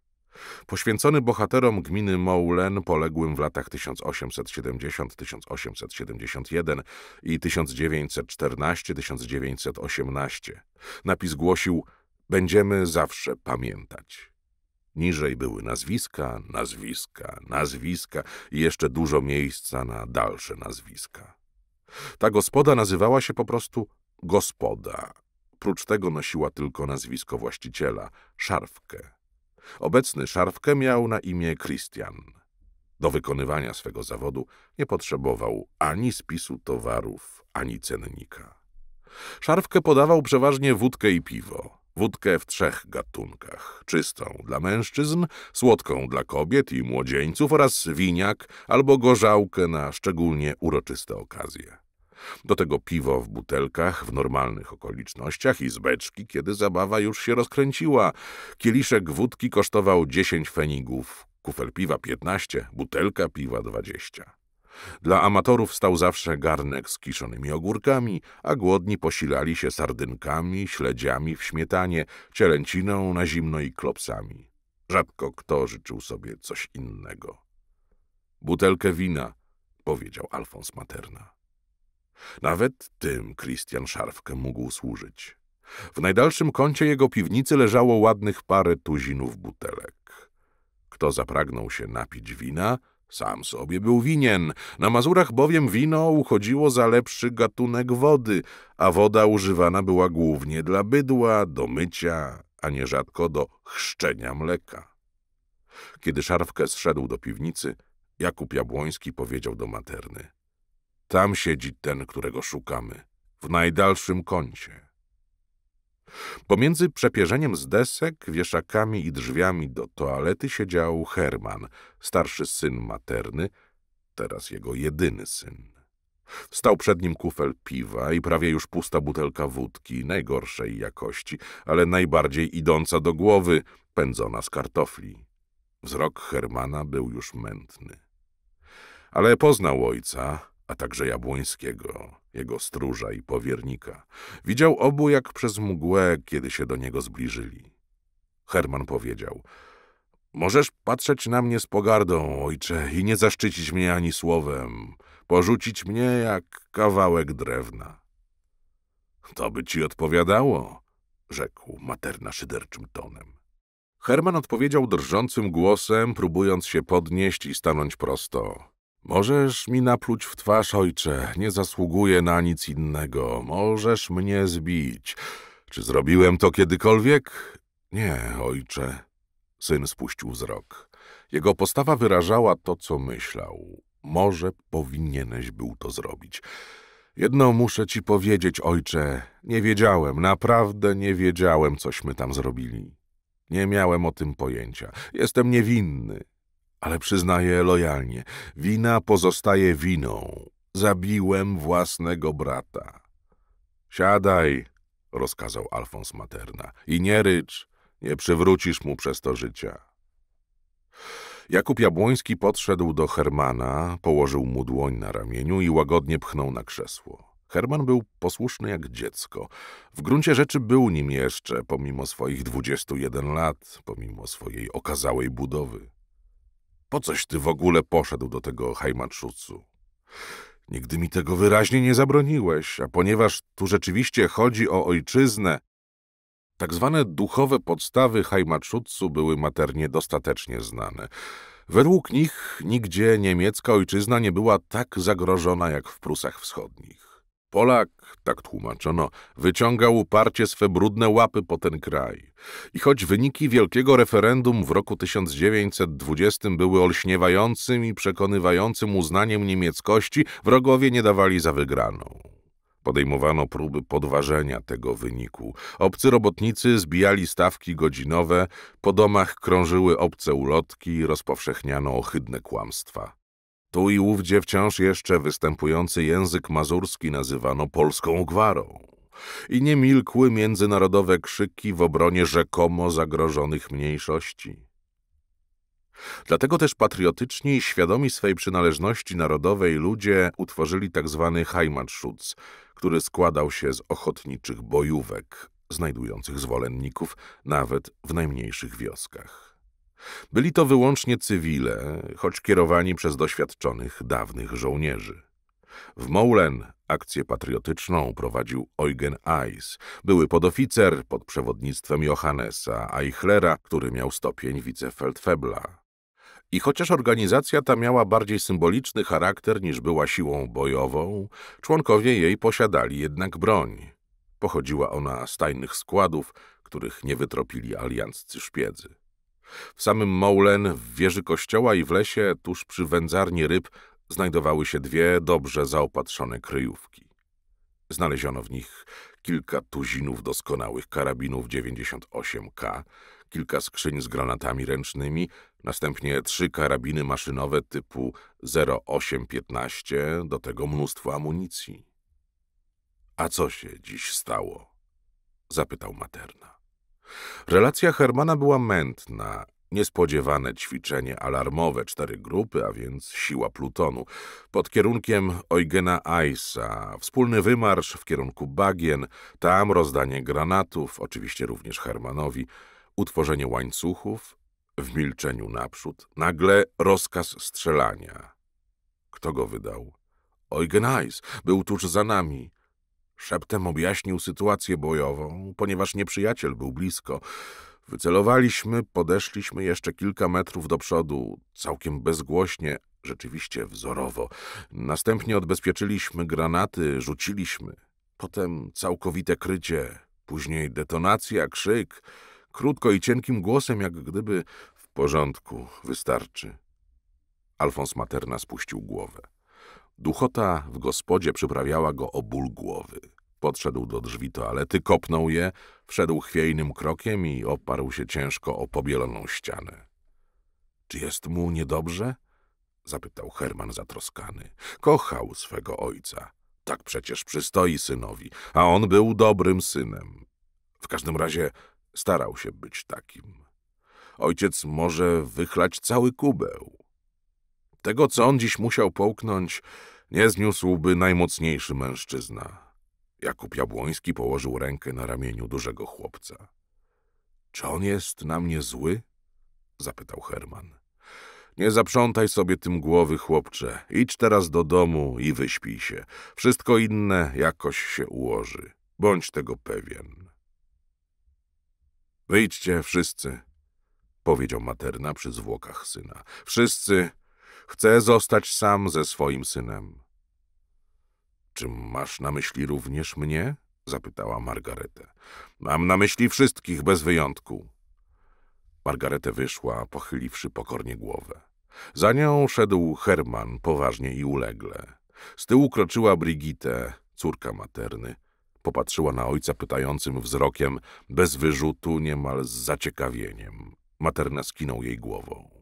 Poświęcony bohaterom gminy Moulen poległym w latach 1870-1871 i 1914-1918. Napis głosił Będziemy zawsze pamiętać. Niżej były nazwiska, nazwiska, nazwiska i jeszcze dużo miejsca na dalsze nazwiska. Ta gospoda nazywała się po prostu gospoda. Prócz tego nosiła tylko nazwisko właściciela – Szarfkę. Obecny Szarfkę miał na imię Christian. Do wykonywania swego zawodu nie potrzebował ani spisu towarów, ani cennika. Szarfkę podawał przeważnie wódkę i piwo. Wódkę w trzech gatunkach. Czystą dla mężczyzn, słodką dla kobiet i młodzieńców oraz winiak albo gorzałkę na szczególnie uroczyste okazje. Do tego piwo w butelkach w normalnych okolicznościach i z beczki, kiedy zabawa już się rozkręciła. Kieliszek wódki kosztował 10 fenigów, kufel piwa 15, butelka piwa 20. Dla amatorów stał zawsze garnek z kiszonymi ogórkami, a głodni posilali się sardynkami, śledziami w śmietanie, cielęciną na zimno i klopsami. Rzadko kto życzył sobie coś innego. Butelkę wina, powiedział Alfons Materna. Nawet tym Christian Szarfkę mógł służyć. W najdalszym kącie jego piwnicy leżało ładnych parę tuzinów butelek. Kto zapragnął się napić wina – sam sobie był winien. Na Mazurach bowiem wino uchodziło za lepszy gatunek wody, a woda używana była głównie dla bydła, do mycia, a nierzadko do chrzczenia mleka. Kiedy Szarfkę zszedł do piwnicy, Jakub Jabłoński powiedział do materny. Tam siedzi ten, którego szukamy, w najdalszym kącie. Pomiędzy przepierzeniem z desek, wieszakami i drzwiami do toalety siedział Herman, starszy syn materny, teraz jego jedyny syn. Stał przed nim kufel piwa i prawie już pusta butelka wódki, najgorszej jakości, ale najbardziej idąca do głowy, pędzona z kartofli. Wzrok Hermana był już mętny. Ale poznał ojca, a także Jabłońskiego, jego stróża i powiernika. Widział obu jak przez mgłę, kiedy się do niego zbliżyli. Herman powiedział – Możesz patrzeć na mnie z pogardą, ojcze, i nie zaszczycić mnie ani słowem, porzucić mnie jak kawałek drewna. – To by ci odpowiadało – rzekł materna szyderczym tonem. Herman odpowiedział drżącym głosem, próbując się podnieść i stanąć prosto. Możesz mi napluć w twarz, ojcze, nie zasługuję na nic innego. Możesz mnie zbić. Czy zrobiłem to kiedykolwiek? Nie, ojcze. Syn spuścił wzrok. Jego postawa wyrażała to, co myślał. Może powinieneś był to zrobić. Jedno muszę ci powiedzieć, ojcze. Nie wiedziałem, naprawdę nie wiedziałem, cośmy tam zrobili. Nie miałem o tym pojęcia. Jestem niewinny ale przyznaję lojalnie, wina pozostaje winą. Zabiłem własnego brata. Siadaj, rozkazał Alfons Materna, i nie rycz, nie przywrócisz mu przez to życia. Jakub Jabłoński podszedł do Hermana, położył mu dłoń na ramieniu i łagodnie pchnął na krzesło. Herman był posłuszny jak dziecko. W gruncie rzeczy był nim jeszcze, pomimo swoich dwudziestu jeden lat, pomimo swojej okazałej budowy. Po coś ty w ogóle poszedł do tego Heimatschutzu? Nigdy mi tego wyraźnie nie zabroniłeś, a ponieważ tu rzeczywiście chodzi o ojczyznę, tak zwane duchowe podstawy Heimatschutzu były maternie dostatecznie znane. Według nich nigdzie niemiecka ojczyzna nie była tak zagrożona jak w Prusach Wschodnich. Polak, tak tłumaczono, wyciągał uparcie swe brudne łapy po ten kraj. I choć wyniki wielkiego referendum w roku 1920 były olśniewającym i przekonywającym uznaniem niemieckości, wrogowie nie dawali za wygraną. Podejmowano próby podważenia tego wyniku. Obcy robotnicy zbijali stawki godzinowe, po domach krążyły obce ulotki i rozpowszechniano ohydne kłamstwa. Tu i ówdzie wciąż jeszcze występujący język mazurski nazywano polską gwarą i nie milkły międzynarodowe krzyki w obronie rzekomo zagrożonych mniejszości. Dlatego też patriotyczni i świadomi swej przynależności narodowej ludzie utworzyli tzw. Tak Heimatschutz, który składał się z ochotniczych bojówek, znajdujących zwolenników nawet w najmniejszych wioskach. Byli to wyłącznie cywile, choć kierowani przez doświadczonych dawnych żołnierzy. W Moulen akcję patriotyczną prowadził Eugen Eis, były podoficer pod przewodnictwem Johannesa Eichlera, który miał stopień wicefeldfebla. I chociaż organizacja ta miała bardziej symboliczny charakter niż była siłą bojową, członkowie jej posiadali jednak broń. Pochodziła ona z tajnych składów, których nie wytropili alianccy szpiedzy. W samym Moulen, w wieży kościoła i w lesie, tuż przy wędzarni ryb, znajdowały się dwie dobrze zaopatrzone kryjówki. Znaleziono w nich kilka tuzinów doskonałych karabinów 98K, kilka skrzyń z granatami ręcznymi, następnie trzy karabiny maszynowe typu 0815, do tego mnóstwo amunicji. A co się dziś stało? zapytał materna. Relacja Hermana była mętna. Niespodziewane ćwiczenie alarmowe, cztery grupy, a więc siła plutonu. Pod kierunkiem Eugena Aisa, wspólny wymarsz w kierunku bagien, tam rozdanie granatów, oczywiście również Hermanowi, utworzenie łańcuchów, w milczeniu naprzód, nagle rozkaz strzelania. Kto go wydał? Eugen Ice był tuż za nami. Szeptem objaśnił sytuację bojową, ponieważ nieprzyjaciel był blisko. Wycelowaliśmy, podeszliśmy jeszcze kilka metrów do przodu, całkiem bezgłośnie, rzeczywiście wzorowo. Następnie odbezpieczyliśmy granaty, rzuciliśmy. Potem całkowite krycie, później detonacja, krzyk. Krótko i cienkim głosem, jak gdyby w porządku, wystarczy. Alfons Materna spuścił głowę. Duchota w gospodzie przyprawiała go o ból głowy. Podszedł do drzwi toalety, kopnął je, wszedł chwiejnym krokiem i oparł się ciężko o pobieloną ścianę. Czy jest mu niedobrze? zapytał Herman zatroskany. Kochał swego ojca. Tak przecież przystoi synowi, a on był dobrym synem. W każdym razie starał się być takim. Ojciec może wychlać cały kubeł, tego, co on dziś musiał połknąć, nie zniósłby najmocniejszy mężczyzna. Jakub Jabłoński położył rękę na ramieniu dużego chłopca. Czy on jest na mnie zły? zapytał Herman. Nie zaprzątaj sobie tym głowy, chłopcze. Idź teraz do domu i wyśpij się. Wszystko inne jakoś się ułoży. Bądź tego pewien. Wyjdźcie wszyscy, powiedział materna przy zwłokach syna. Wszyscy Chcę zostać sam ze swoim synem. Czy masz na myśli również mnie? zapytała Margaretę. Mam na myśli wszystkich bez wyjątku. Margaretę wyszła, pochyliwszy pokornie głowę. Za nią szedł Herman poważnie i ulegle. Z tyłu kroczyła Brigitte, córka materny. Popatrzyła na ojca pytającym wzrokiem, bez wyrzutu, niemal z zaciekawieniem. Materna skinął jej głową.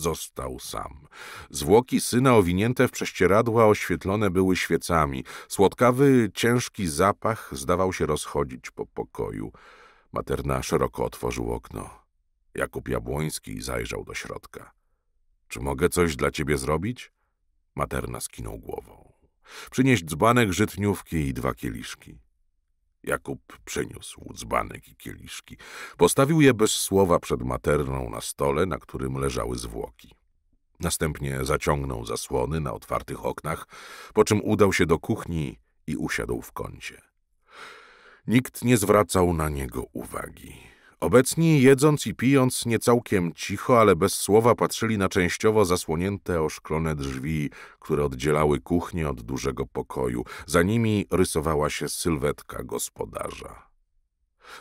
Został sam. Zwłoki syna owinięte w prześcieradła oświetlone były świecami. Słodkawy, ciężki zapach zdawał się rozchodzić po pokoju. Materna szeroko otworzył okno. Jakub Jabłoński zajrzał do środka. Czy mogę coś dla ciebie zrobić? Materna skinął głową. Przynieść dzbanek żytniówki i dwa kieliszki. Jakub przyniósł dzbanek i kieliszki. Postawił je bez słowa przed materną na stole, na którym leżały zwłoki. Następnie zaciągnął zasłony na otwartych oknach, po czym udał się do kuchni i usiadł w kącie. Nikt nie zwracał na niego uwagi. Obecni, jedząc i pijąc, nie całkiem cicho, ale bez słowa patrzyli na częściowo zasłonięte oszklone drzwi, które oddzielały kuchnię od dużego pokoju. Za nimi rysowała się sylwetka gospodarza.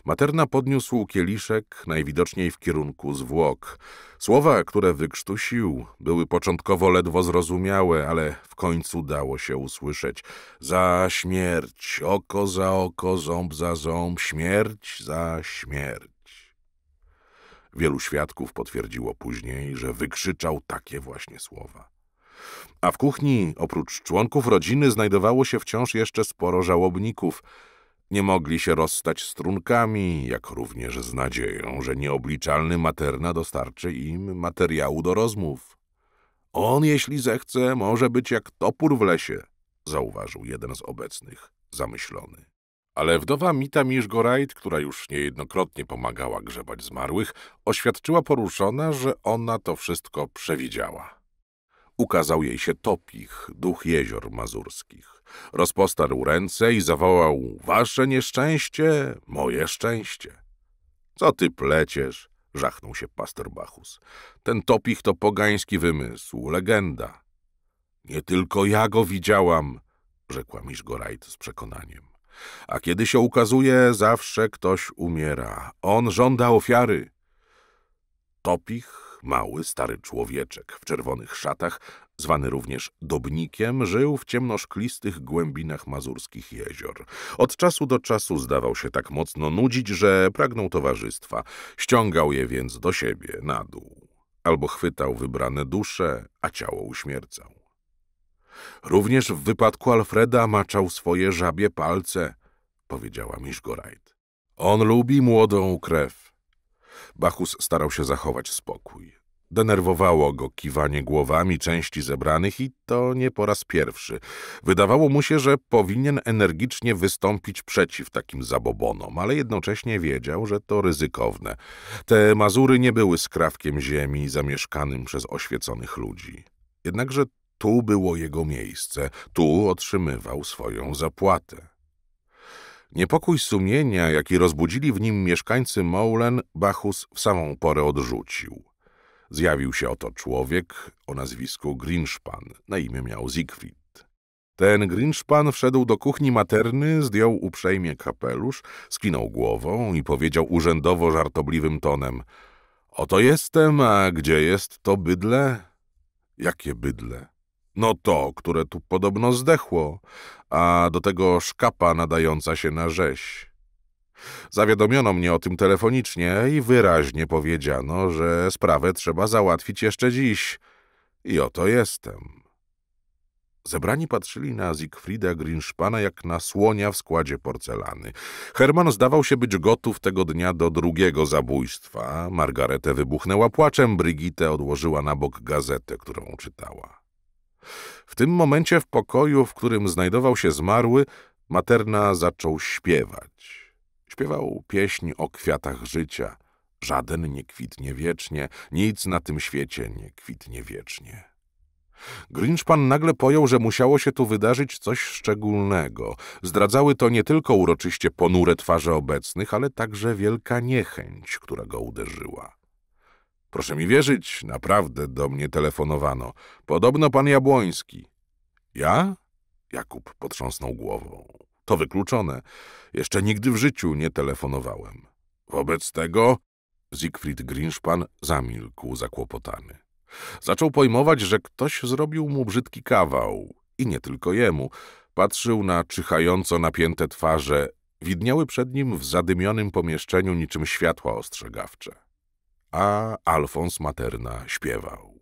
Materna podniósł kieliszek, najwidoczniej w kierunku zwłok. Słowa, które wykrztusił, były początkowo ledwo zrozumiałe, ale w końcu dało się usłyszeć. Za śmierć, oko za oko, ząb za ząb, śmierć za śmierć. Wielu świadków potwierdziło później, że wykrzyczał takie właśnie słowa. A w kuchni, oprócz członków rodziny, znajdowało się wciąż jeszcze sporo żałobników. Nie mogli się rozstać z trunkami, jak również z nadzieją, że nieobliczalny materna dostarczy im materiału do rozmów. On, jeśli zechce, może być jak topór w lesie, zauważył jeden z obecnych, zamyślony ale wdowa Mita Miszgorajt, która już niejednokrotnie pomagała grzebać zmarłych, oświadczyła poruszona, że ona to wszystko przewidziała. Ukazał jej się topich, duch jezior mazurskich. Rozpostarł ręce i zawołał – Wasze nieszczęście, moje szczęście. – Co ty pleciesz? – żachnął się pastor Bachus. – Ten topich to pogański wymysł, legenda. – Nie tylko ja go widziałam – rzekła Miszgorajt z przekonaniem a kiedy się ukazuje, zawsze ktoś umiera. On żąda ofiary. Topich, mały, stary człowieczek w czerwonych szatach, zwany również Dobnikiem, żył w ciemnoszklistych głębinach mazurskich jezior. Od czasu do czasu zdawał się tak mocno nudzić, że pragnął towarzystwa. Ściągał je więc do siebie, na dół. Albo chwytał wybrane dusze, a ciało uśmiercał. Również w wypadku Alfreda maczał swoje żabie palce, powiedziała Miszgorajt. On lubi młodą krew. Bachus starał się zachować spokój. Denerwowało go kiwanie głowami części zebranych i to nie po raz pierwszy. Wydawało mu się, że powinien energicznie wystąpić przeciw takim zabobonom, ale jednocześnie wiedział, że to ryzykowne. Te Mazury nie były skrawkiem ziemi zamieszkanym przez oświeconych ludzi. Jednakże tu było jego miejsce, tu otrzymywał swoją zapłatę. Niepokój sumienia, jaki rozbudzili w nim mieszkańcy Moulen, Bachus w samą porę odrzucił. Zjawił się oto człowiek o nazwisku Grinszpan, na imię miał Siegfried. Ten Grinszpan wszedł do kuchni materny, zdjął uprzejmie kapelusz, skinął głową i powiedział urzędowo żartobliwym tonem – Oto jestem, a gdzie jest to bydle? Jakie bydle? No to, które tu podobno zdechło, a do tego szkapa nadająca się na rzeź. Zawiadomiono mnie o tym telefonicznie i wyraźnie powiedziano, że sprawę trzeba załatwić jeszcze dziś. I oto jestem. Zebrani patrzyli na Siegfrieda Grinszpana jak na słonia w składzie porcelany. Herman zdawał się być gotów tego dnia do drugiego zabójstwa. Margaretę wybuchnęła płaczem, Brigitte odłożyła na bok gazetę, którą czytała. W tym momencie w pokoju, w którym znajdował się zmarły, Materna zaczął śpiewać. Śpiewał pieśń o kwiatach życia. Żaden nie kwitnie wiecznie, nic na tym świecie nie kwitnie wiecznie. Grinchpan nagle pojął, że musiało się tu wydarzyć coś szczególnego. Zdradzały to nie tylko uroczyście ponure twarze obecnych, ale także wielka niechęć, która go uderzyła. Proszę mi wierzyć, naprawdę do mnie telefonowano. Podobno pan Jabłoński. Ja? Jakub potrząsnął głową. To wykluczone. Jeszcze nigdy w życiu nie telefonowałem. Wobec tego Siegfried Grinszpan zamilkł zakłopotany. Zaczął pojmować, że ktoś zrobił mu brzydki kawał. I nie tylko jemu. Patrzył na czyhająco napięte twarze. Widniały przed nim w zadymionym pomieszczeniu niczym światła ostrzegawcze a Alfons Materna śpiewał.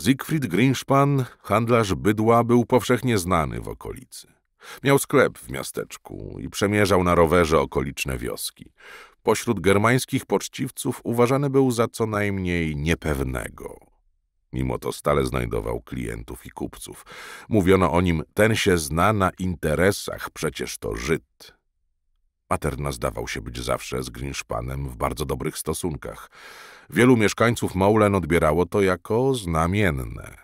Siegfried Grinszpan, handlarz bydła, był powszechnie znany w okolicy. Miał sklep w miasteczku i przemierzał na rowerze okoliczne wioski. Pośród germańskich poczciwców uważany był za co najmniej niepewnego. Mimo to stale znajdował klientów i kupców. Mówiono o nim, ten się zna na interesach, przecież to Żyd. Materna zdawał się być zawsze z Grinszpanem w bardzo dobrych stosunkach. Wielu mieszkańców Maulen odbierało to jako znamienne.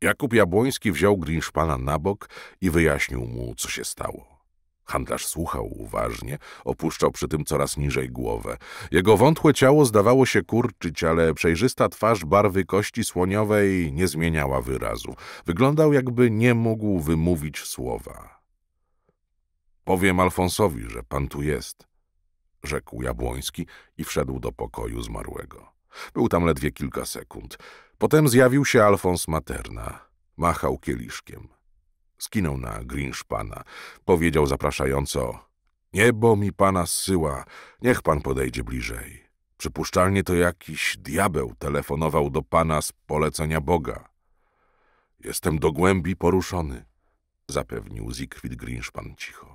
Jakub Jabłoński wziął Grinszpana na bok i wyjaśnił mu, co się stało. Handlarz słuchał uważnie, opuszczał przy tym coraz niżej głowę. Jego wątłe ciało zdawało się kurczyć, ale przejrzysta twarz barwy kości słoniowej nie zmieniała wyrazu. Wyglądał, jakby nie mógł wymówić słowa. Powiem Alfonsowi, że pan tu jest, rzekł Jabłoński i wszedł do pokoju zmarłego. Był tam ledwie kilka sekund. Potem zjawił się Alfons Materna. Machał kieliszkiem. Skinął na Grinszpana. Powiedział zapraszająco – Niebo mi pana zsyła, niech pan podejdzie bliżej. Przypuszczalnie to jakiś diabeł telefonował do pana z polecenia Boga. Jestem do głębi poruszony – zapewnił Zikwit Grinszpan cicho.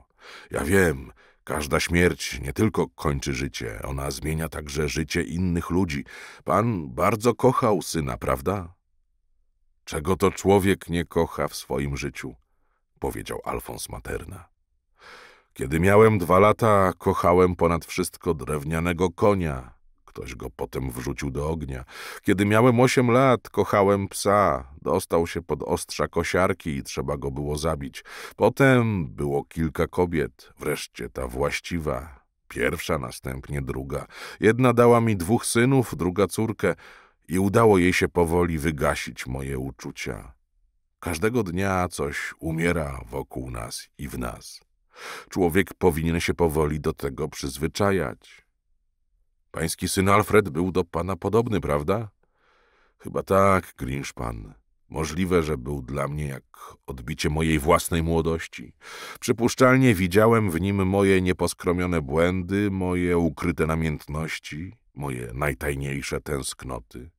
Ja wiem, każda śmierć nie tylko kończy życie, ona zmienia także życie innych ludzi. Pan bardzo kochał syna, prawda? Czego to człowiek nie kocha w swoim życiu? powiedział Alfons Materna. Kiedy miałem dwa lata, kochałem ponad wszystko drewnianego konia, Ktoś go potem wrzucił do ognia. Kiedy miałem osiem lat, kochałem psa. Dostał się pod ostrza kosiarki i trzeba go było zabić. Potem było kilka kobiet, wreszcie ta właściwa. Pierwsza, następnie druga. Jedna dała mi dwóch synów, druga córkę i udało jej się powoli wygasić moje uczucia. Każdego dnia coś umiera wokół nas i w nas. Człowiek powinien się powoli do tego przyzwyczajać. Pański syn Alfred był do pana podobny, prawda? Chyba tak, Grinszpan. Możliwe, że był dla mnie jak odbicie mojej własnej młodości. Przypuszczalnie widziałem w nim moje nieposkromione błędy, moje ukryte namiętności, moje najtajniejsze tęsknoty.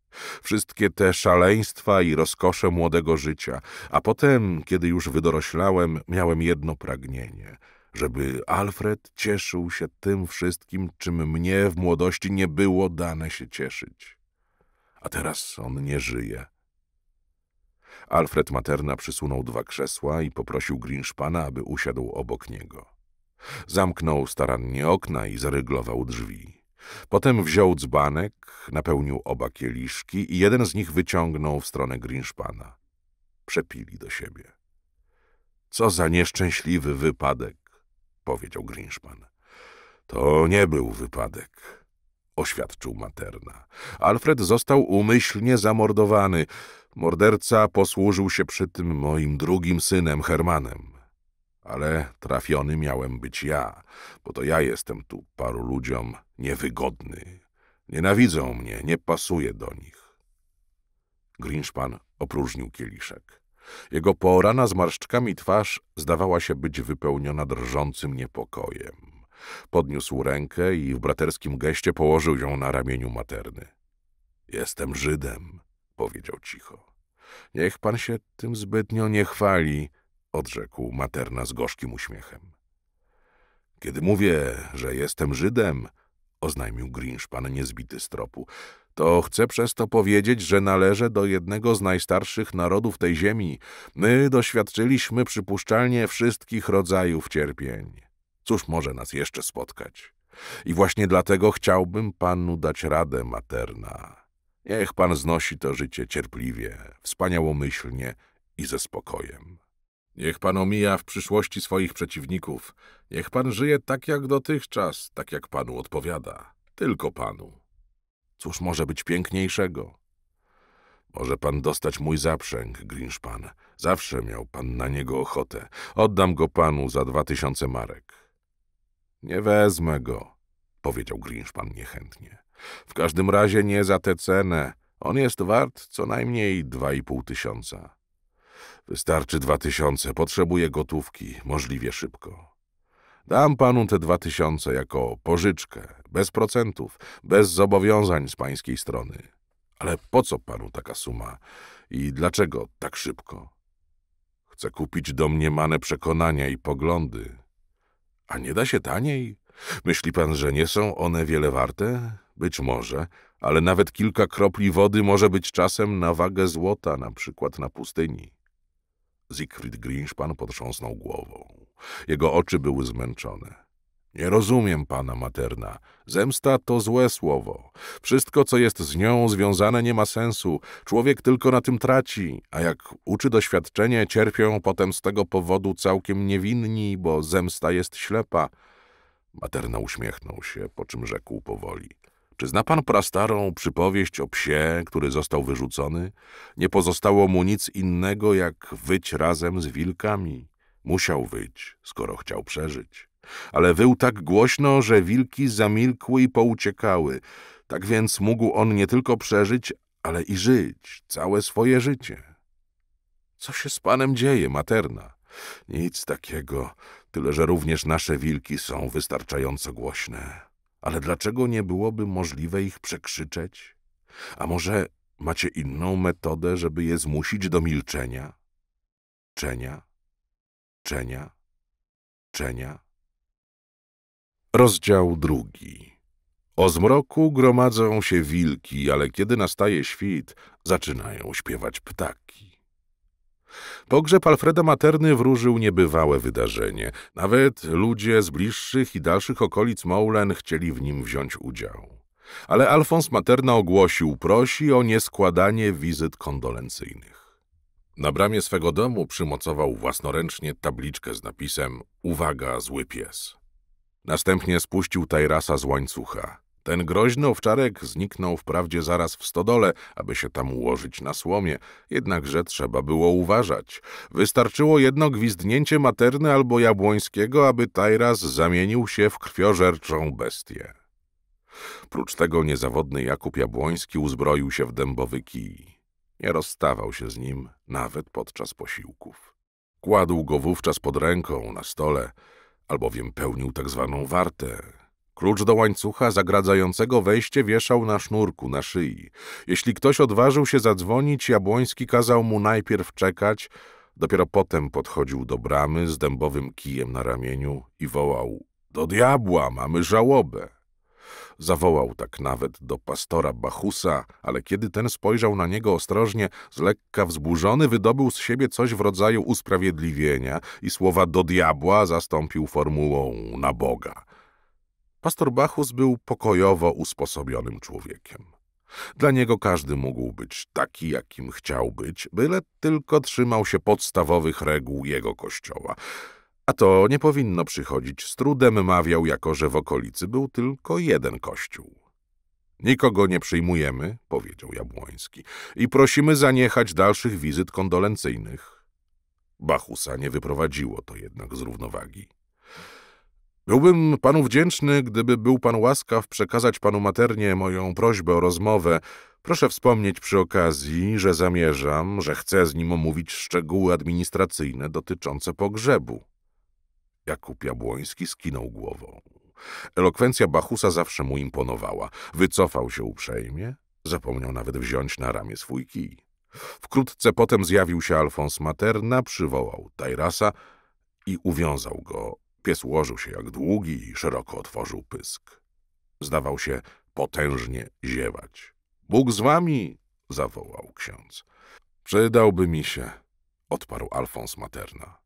Wszystkie te szaleństwa i rozkosze młodego życia, a potem, kiedy już wydoroślałem, miałem jedno pragnienie – żeby Alfred cieszył się tym wszystkim, czym mnie w młodości nie było dane się cieszyć. A teraz on nie żyje. Alfred Materna przysunął dwa krzesła i poprosił Grinszpana, aby usiadł obok niego. Zamknął starannie okna i zaryglował drzwi. Potem wziął dzbanek, napełnił oba kieliszki i jeden z nich wyciągnął w stronę Grinszpana. Przepili do siebie. Co za nieszczęśliwy wypadek! powiedział Grinszpan. To nie był wypadek, oświadczył Materna. Alfred został umyślnie zamordowany. Morderca posłużył się przy tym moim drugim synem, Hermanem. Ale trafiony miałem być ja, bo to ja jestem tu paru ludziom niewygodny. Nienawidzą mnie, nie pasuję do nich. Grinszpan opróżnił kieliszek. Jego poorana zmarszczkami twarz zdawała się być wypełniona drżącym niepokojem. Podniósł rękę i w braterskim geście położył ją na ramieniu materny. Jestem Żydem, powiedział cicho. Niech pan się tym zbytnio nie chwali, odrzekł materna z gorzkim uśmiechem. Kiedy mówię, że jestem Żydem, oznajmił Grinszpan niezbity z tropu, to chcę przez to powiedzieć, że należę do jednego z najstarszych narodów tej ziemi. My doświadczyliśmy przypuszczalnie wszystkich rodzajów cierpień. Cóż może nas jeszcze spotkać? I właśnie dlatego chciałbym panu dać radę materna. Niech pan znosi to życie cierpliwie, wspaniałomyślnie i ze spokojem. Niech pan omija w przyszłości swoich przeciwników. Niech pan żyje tak jak dotychczas, tak jak panu odpowiada. Tylko panu. Cóż może być piękniejszego? Może pan dostać mój zaprzęg, Grinszpan. Zawsze miał pan na niego ochotę. Oddam go panu za dwa tysiące marek. Nie wezmę go, powiedział Grinszpan niechętnie. W każdym razie nie za tę cenę. On jest wart co najmniej dwa i pół tysiąca. Wystarczy dwa tysiące, potrzebuję gotówki, możliwie szybko. Dam panu te dwa tysiące jako pożyczkę, bez procentów, bez zobowiązań z pańskiej strony. Ale po co panu taka suma i dlaczego tak szybko? Chcę kupić domniemane przekonania i poglądy. A nie da się taniej? Myśli pan, że nie są one wiele warte? Być może, ale nawet kilka kropli wody może być czasem na wagę złota, na przykład na pustyni. Siegfried Grinszpan potrząsnął głową. Jego oczy były zmęczone. Nie rozumiem pana materna. Zemsta to złe słowo. Wszystko, co jest z nią związane, nie ma sensu. Człowiek tylko na tym traci, a jak uczy doświadczenie, cierpią potem z tego powodu całkiem niewinni, bo zemsta jest ślepa. Materna uśmiechnął się, po czym rzekł powoli. Czy zna pan prastarą przypowieść o psie, który został wyrzucony? Nie pozostało mu nic innego, jak wyć razem z wilkami. Musiał wyć, skoro chciał przeżyć ale wył tak głośno, że wilki zamilkły i pouciekały. Tak więc mógł on nie tylko przeżyć, ale i żyć, całe swoje życie. Co się z panem dzieje, materna? Nic takiego, tyle że również nasze wilki są wystarczająco głośne. Ale dlaczego nie byłoby możliwe ich przekrzyczeć? A może macie inną metodę, żeby je zmusić do milczenia? Czenia? Czenia? Czenia? Rozdział drugi. O zmroku gromadzą się wilki, ale kiedy nastaje świt, zaczynają śpiewać ptaki. Pogrzeb Alfreda Materny wróżył niebywałe wydarzenie. Nawet ludzie z bliższych i dalszych okolic Moulen chcieli w nim wziąć udział. Ale Alfons Materna ogłosił, prosi o nieskładanie wizyt kondolencyjnych. Na bramie swego domu przymocował własnoręcznie tabliczkę z napisem Uwaga, zły pies. Następnie spuścił Tajrasa z łańcucha. Ten groźny owczarek zniknął wprawdzie zaraz w stodole, aby się tam ułożyć na słomie, jednakże trzeba było uważać. Wystarczyło jedno gwizdnięcie materny albo jabłońskiego, aby Tajras zamienił się w krwiożerczą bestię. Prócz tego niezawodny Jakub Jabłoński uzbroił się w dębowy kij. Nie rozstawał się z nim nawet podczas posiłków. Kładł go wówczas pod ręką na stole – albowiem pełnił tak zwaną wartę. Klucz do łańcucha zagradzającego wejście wieszał na sznurku, na szyi. Jeśli ktoś odważył się zadzwonić, Jabłoński kazał mu najpierw czekać, dopiero potem podchodził do bramy z dębowym kijem na ramieniu i wołał – do diabła, mamy żałobę! Zawołał tak nawet do pastora Bachusa, ale kiedy ten spojrzał na niego ostrożnie, z lekka wzburzony, wydobył z siebie coś w rodzaju usprawiedliwienia i słowa do diabła zastąpił formułą na Boga. Pastor Bachus był pokojowo usposobionym człowiekiem. Dla niego każdy mógł być taki, jakim chciał być, byle tylko trzymał się podstawowych reguł jego kościoła – a to nie powinno przychodzić. Z trudem mawiał jako, że w okolicy był tylko jeden kościół. Nikogo nie przyjmujemy, powiedział Jabłoński, i prosimy zaniechać dalszych wizyt kondolencyjnych. Bachusa nie wyprowadziło to jednak z równowagi. Byłbym panu wdzięczny, gdyby był pan łaskaw przekazać panu maternie moją prośbę o rozmowę. Proszę wspomnieć przy okazji, że zamierzam, że chcę z nim omówić szczegóły administracyjne dotyczące pogrzebu. Jakub Jabłoński skinął głową. Elokwencja Bachusa zawsze mu imponowała. Wycofał się uprzejmie, zapomniał nawet wziąć na ramię swój kij. Wkrótce potem zjawił się Alfons Materna, przywołał Tajrasa i uwiązał go. Pies ułożył się jak długi i szeroko otworzył pysk. Zdawał się potężnie ziewać. Bóg z wami! zawołał ksiądz. Przydałby mi się, odparł Alfons Materna.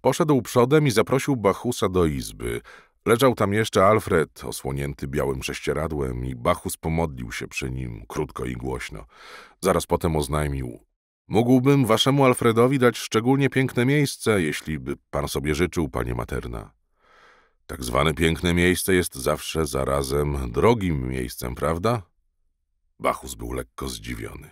Poszedł przodem i zaprosił Bachusa do izby. Leżał tam jeszcze Alfred, osłonięty białym prześcieradłem, i Bachus pomodlił się przy nim, krótko i głośno. Zaraz potem oznajmił. Mógłbym waszemu Alfredowi dać szczególnie piękne miejsce, jeśli by pan sobie życzył, panie Materna. Tak zwane piękne miejsce jest zawsze zarazem drogim miejscem, prawda? Bachus był lekko zdziwiony.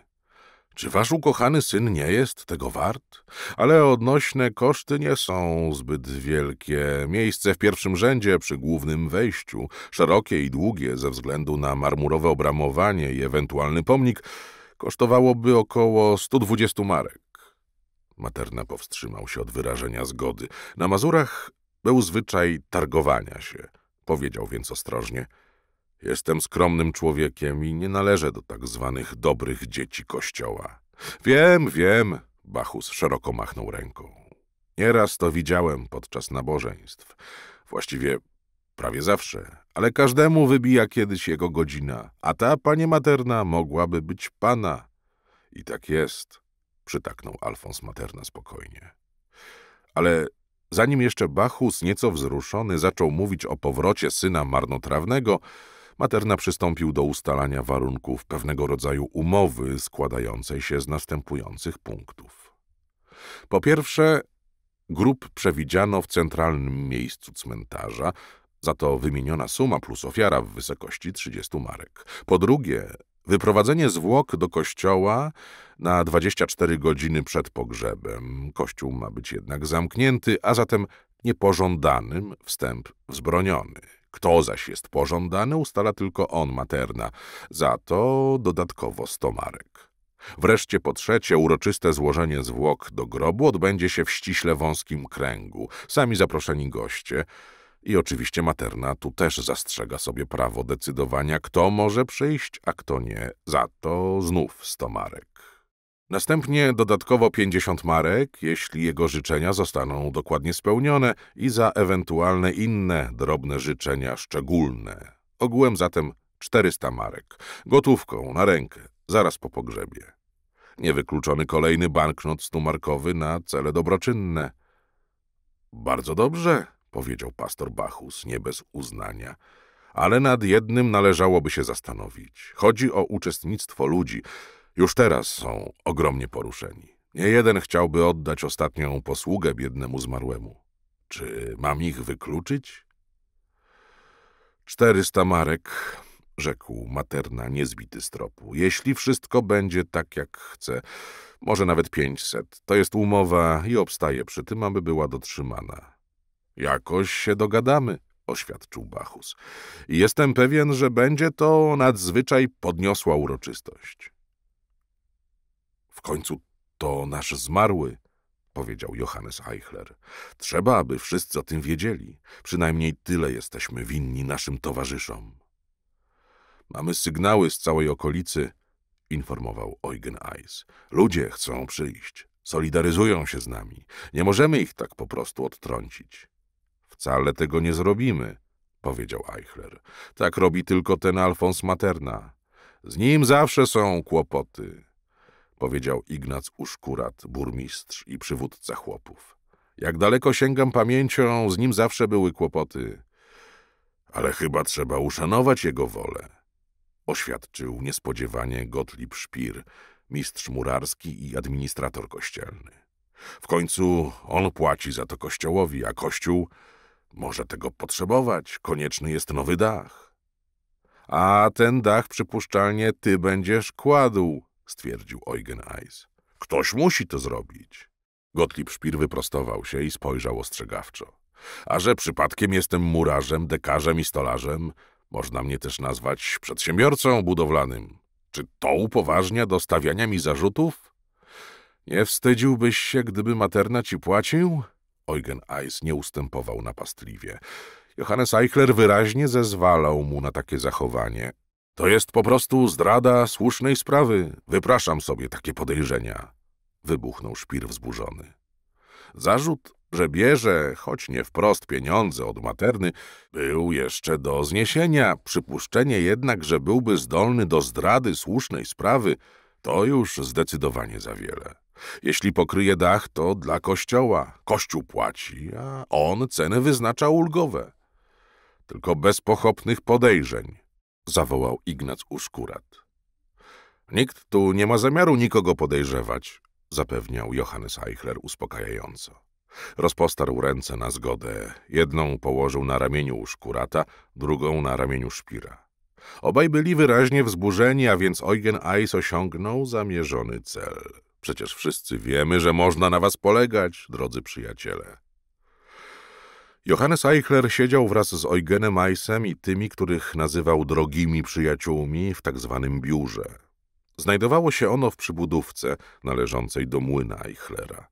Czy wasz ukochany syn nie jest tego wart? Ale odnośne koszty nie są zbyt wielkie. Miejsce w pierwszym rzędzie przy głównym wejściu, szerokie i długie ze względu na marmurowe obramowanie i ewentualny pomnik, kosztowałoby około 120 marek. Materna powstrzymał się od wyrażenia zgody. Na Mazurach był zwyczaj targowania się. Powiedział więc ostrożnie – Jestem skromnym człowiekiem i nie należę do tak zwanych dobrych dzieci kościoła. Wiem, wiem, Bachus szeroko machnął ręką. Nieraz to widziałem podczas nabożeństw. Właściwie prawie zawsze, ale każdemu wybija kiedyś jego godzina, a ta pani materna mogłaby być pana. I tak jest, przytaknął Alfons materna spokojnie. Ale zanim jeszcze Bachus, nieco wzruszony, zaczął mówić o powrocie syna marnotrawnego, Materna przystąpił do ustalania warunków pewnego rodzaju umowy składającej się z następujących punktów. Po pierwsze, grup przewidziano w centralnym miejscu cmentarza, za to wymieniona suma plus ofiara w wysokości 30 marek. Po drugie, Wyprowadzenie zwłok do kościoła na 24 godziny przed pogrzebem. Kościół ma być jednak zamknięty, a zatem niepożądanym wstęp wzbroniony. Kto zaś jest pożądany, ustala tylko on materna, za to dodatkowo stomarek. Wreszcie po trzecie, uroczyste złożenie zwłok do grobu odbędzie się w ściśle wąskim kręgu, sami zaproszeni goście. I oczywiście materna tu też zastrzega sobie prawo decydowania, kto może przyjść, a kto nie. Za to znów stomarek. Następnie dodatkowo 50 marek, jeśli jego życzenia zostaną dokładnie spełnione i za ewentualne inne drobne życzenia szczególne. Ogółem zatem 400 marek, gotówką na rękę, zaraz po pogrzebie. Niewykluczony kolejny banknot stumarkowy na cele dobroczynne. Bardzo dobrze, powiedział pastor Bachus, nie bez uznania ale nad jednym należałoby się zastanowić. Chodzi o uczestnictwo ludzi. Już teraz są ogromnie poruszeni. Nie jeden chciałby oddać ostatnią posługę biednemu zmarłemu. Czy mam ich wykluczyć? Czterysta marek, rzekł materna niezbity z tropu. Jeśli wszystko będzie tak, jak chcę, może nawet pięćset. To jest umowa i obstaje przy tym, aby była dotrzymana. Jakoś się dogadamy, oświadczył Bachus. Jestem pewien, że będzie to nadzwyczaj podniosła uroczystość. W końcu to nasz zmarły, powiedział Johannes Eichler. Trzeba, aby wszyscy o tym wiedzieli. Przynajmniej tyle jesteśmy winni naszym towarzyszom. Mamy sygnały z całej okolicy, informował Eugen Eis. Ludzie chcą przyjść, solidaryzują się z nami. Nie możemy ich tak po prostu odtrącić. Wcale tego nie zrobimy, powiedział Eichler. Tak robi tylko ten Alfons Materna. Z nim zawsze są kłopoty powiedział Ignac Uszkurat, burmistrz i przywódca chłopów. Jak daleko sięgam pamięcią, z nim zawsze były kłopoty. Ale chyba trzeba uszanować jego wolę, oświadczył niespodziewanie Gottlieb Szpir, mistrz murarski i administrator kościelny. W końcu on płaci za to kościołowi, a kościół może tego potrzebować. Konieczny jest nowy dach. A ten dach przypuszczalnie ty będziesz kładł, stwierdził Eugen Eis. Ktoś musi to zrobić. Gottlieb Szpir wyprostował się i spojrzał ostrzegawczo. A że przypadkiem jestem murarzem, dekarzem i stolarzem, można mnie też nazwać przedsiębiorcą budowlanym. Czy to upoważnia do stawiania mi zarzutów? Nie wstydziłbyś się, gdyby materna ci płacił? Eugen Eis nie ustępował napastliwie. Johannes Eichler wyraźnie zezwalał mu na takie zachowanie, to jest po prostu zdrada słusznej sprawy. Wypraszam sobie takie podejrzenia. Wybuchnął szpir wzburzony. Zarzut, że bierze, choć nie wprost, pieniądze od materny, był jeszcze do zniesienia. Przypuszczenie jednak, że byłby zdolny do zdrady słusznej sprawy, to już zdecydowanie za wiele. Jeśli pokryje dach, to dla kościoła. Kościół płaci, a on ceny wyznacza ulgowe. Tylko bez pochopnych podejrzeń zawołał Ignac Uszkurat. Nikt tu nie ma zamiaru nikogo podejrzewać, zapewniał Johannes Eichler uspokajająco. Rozpostarł ręce na zgodę. Jedną położył na ramieniu Uszkurata, drugą na ramieniu Szpira. Obaj byli wyraźnie wzburzeni, a więc Eugen Eis osiągnął zamierzony cel. Przecież wszyscy wiemy, że można na was polegać, drodzy przyjaciele. Johannes Eichler siedział wraz z Eugenem Eisem i tymi, których nazywał drogimi przyjaciółmi, w tak zwanym biurze. Znajdowało się ono w przybudówce należącej do młyna Eichlera.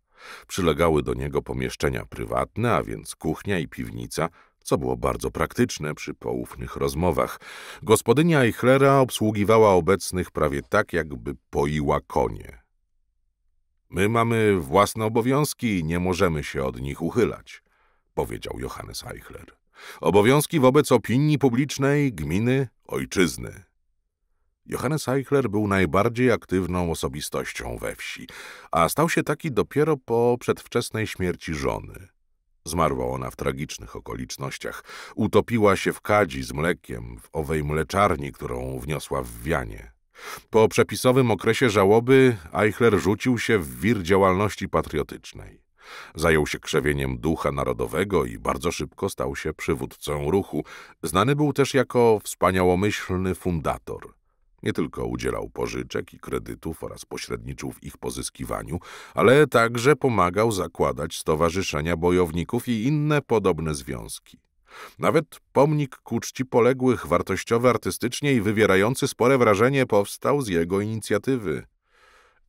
Przylegały do niego pomieszczenia prywatne, a więc kuchnia i piwnica, co było bardzo praktyczne przy poufnych rozmowach. Gospodynia Eichlera obsługiwała obecnych prawie tak, jakby poiła konie. My mamy własne obowiązki i nie możemy się od nich uchylać powiedział Johannes Eichler. Obowiązki wobec opinii publicznej, gminy, ojczyzny. Johannes Eichler był najbardziej aktywną osobistością we wsi, a stał się taki dopiero po przedwczesnej śmierci żony. Zmarła ona w tragicznych okolicznościach. Utopiła się w kadzi z mlekiem w owej mleczarni, którą wniosła w Wianie. Po przepisowym okresie żałoby Eichler rzucił się w wir działalności patriotycznej. Zajął się krzewieniem ducha narodowego i bardzo szybko stał się przywódcą ruchu. Znany był też jako wspaniałomyślny fundator. Nie tylko udzielał pożyczek i kredytów oraz pośredniczył w ich pozyskiwaniu, ale także pomagał zakładać stowarzyszenia bojowników i inne podobne związki. Nawet pomnik ku czci poległych, wartościowy artystycznie i wywierający spore wrażenie powstał z jego inicjatywy.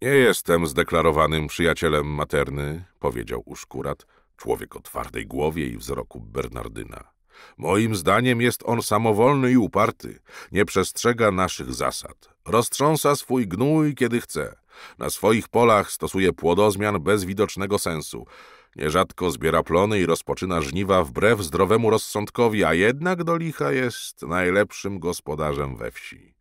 Nie jestem zdeklarowanym przyjacielem materny, powiedział Uszkurat, człowiek o twardej głowie i wzroku Bernardyna. Moim zdaniem jest on samowolny i uparty, nie przestrzega naszych zasad. Roztrząsa swój gnój, kiedy chce. Na swoich polach stosuje płodozmian bez widocznego sensu. Nierzadko zbiera plony i rozpoczyna żniwa wbrew zdrowemu rozsądkowi, a jednak do licha jest najlepszym gospodarzem we wsi.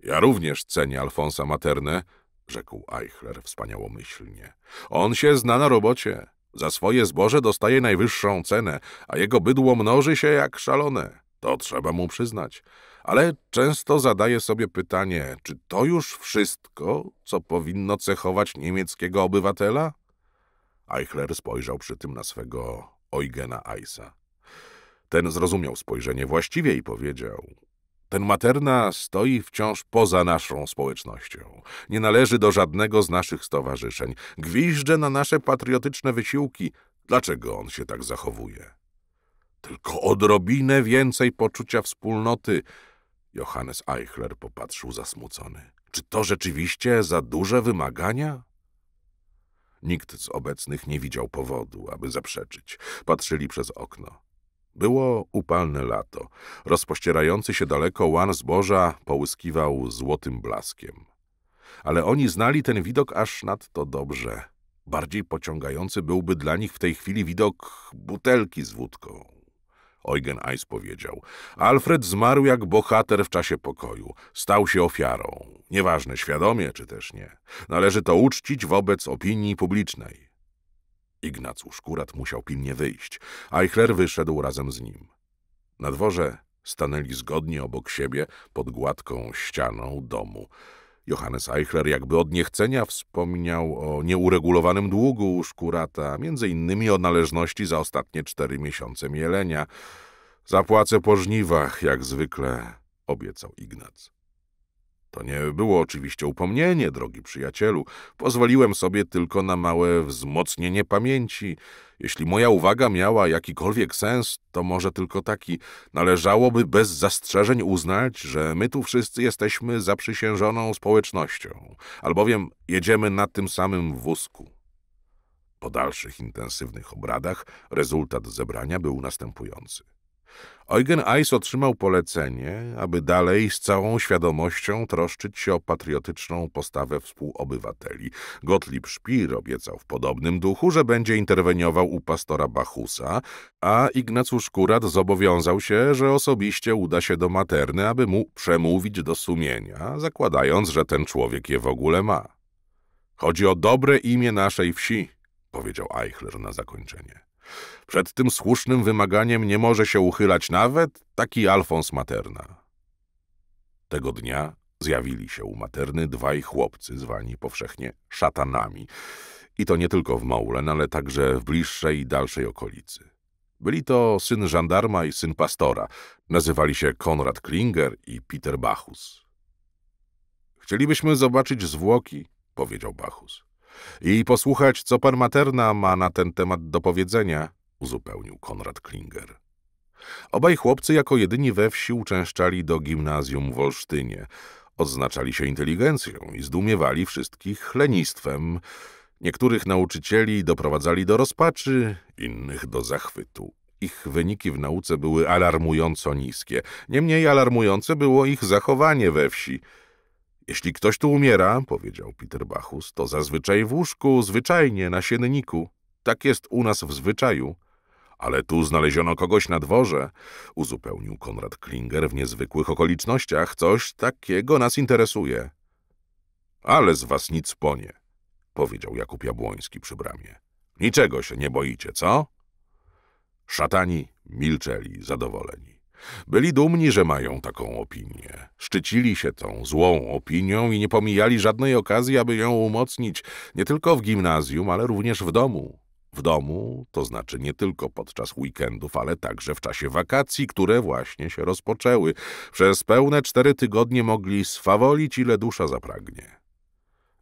Ja również cenię Alfonsa Maternę, rzekł Eichler wspaniałomyślnie. On się zna na robocie. Za swoje zboże dostaje najwyższą cenę, a jego bydło mnoży się jak szalone. To trzeba mu przyznać. Ale często zadaję sobie pytanie, czy to już wszystko, co powinno cechować niemieckiego obywatela? Eichler spojrzał przy tym na swego Eugena Eisa. Ten zrozumiał spojrzenie właściwie i powiedział ten materna stoi wciąż poza naszą społecznością. Nie należy do żadnego z naszych stowarzyszeń. Gwiżdże na nasze patriotyczne wysiłki. Dlaczego on się tak zachowuje? Tylko odrobinę więcej poczucia wspólnoty. Johannes Eichler popatrzył zasmucony. Czy to rzeczywiście za duże wymagania? Nikt z obecnych nie widział powodu, aby zaprzeczyć. Patrzyli przez okno. Było upalne lato. Rozpościerający się daleko łan zboża połyskiwał złotym blaskiem. Ale oni znali ten widok aż nadto dobrze. Bardziej pociągający byłby dla nich w tej chwili widok butelki z wódką. Eugen Eis powiedział. Alfred zmarł jak bohater w czasie pokoju. Stał się ofiarą. Nieważne, świadomie czy też nie. Należy to uczcić wobec opinii publicznej. Ignacu Kurat musiał pilnie wyjść. Eichler wyszedł razem z nim. Na dworze stanęli zgodnie obok siebie pod gładką ścianą domu. Johannes Eichler jakby od niechcenia wspomniał o nieuregulowanym długu u Szkurata, między innymi o należności za ostatnie cztery miesiące mielenia. Zapłacę po żniwach, jak zwykle, obiecał Ignac. To nie było oczywiście upomnienie, drogi przyjacielu. Pozwoliłem sobie tylko na małe wzmocnienie pamięci. Jeśli moja uwaga miała jakikolwiek sens, to może tylko taki. Należałoby bez zastrzeżeń uznać, że my tu wszyscy jesteśmy zaprzysiężoną społecznością, albowiem jedziemy na tym samym wózku. Po dalszych intensywnych obradach rezultat zebrania był następujący. Eugen Eiss otrzymał polecenie, aby dalej z całą świadomością troszczyć się o patriotyczną postawę współobywateli. Gottlieb Szpir obiecał w podobnym duchu, że będzie interweniował u pastora Bachusa, a Ignacjusz Kurat zobowiązał się, że osobiście uda się do materny, aby mu przemówić do sumienia, zakładając, że ten człowiek je w ogóle ma. Chodzi o dobre imię naszej wsi, powiedział Eichler na zakończenie. Przed tym słusznym wymaganiem nie może się uchylać nawet taki Alfons Materna. Tego dnia zjawili się u Materny dwaj chłopcy zwani powszechnie szatanami. I to nie tylko w Maulen, ale także w bliższej i dalszej okolicy. Byli to syn żandarma i syn pastora. Nazywali się Konrad Klinger i Peter Bachus. Chcielibyśmy zobaczyć zwłoki, powiedział Bachus i posłuchać, co pan Materna ma na ten temat do powiedzenia, uzupełnił Konrad Klinger. Obaj chłopcy jako jedyni we wsi uczęszczali do gimnazjum w Olsztynie. Odznaczali się inteligencją i zdumiewali wszystkich chlenistwem. Niektórych nauczycieli doprowadzali do rozpaczy, innych do zachwytu. Ich wyniki w nauce były alarmująco niskie. Niemniej alarmujące było ich zachowanie we wsi – jeśli ktoś tu umiera, powiedział Peter Bachus, to zazwyczaj w łóżku, zwyczajnie, na sienniku. Tak jest u nas w zwyczaju. Ale tu znaleziono kogoś na dworze, uzupełnił Konrad Klinger w niezwykłych okolicznościach. Coś takiego nas interesuje. Ale z was nic ponie, powiedział Jakub Jabłoński przy bramie. Niczego się nie boicie, co? Szatani milczeli, zadowoleni. Byli dumni, że mają taką opinię. Szczycili się tą złą opinią i nie pomijali żadnej okazji, aby ją umocnić nie tylko w gimnazjum, ale również w domu. W domu, to znaczy nie tylko podczas weekendów, ale także w czasie wakacji, które właśnie się rozpoczęły. Przez pełne cztery tygodnie mogli swawolić, ile dusza zapragnie.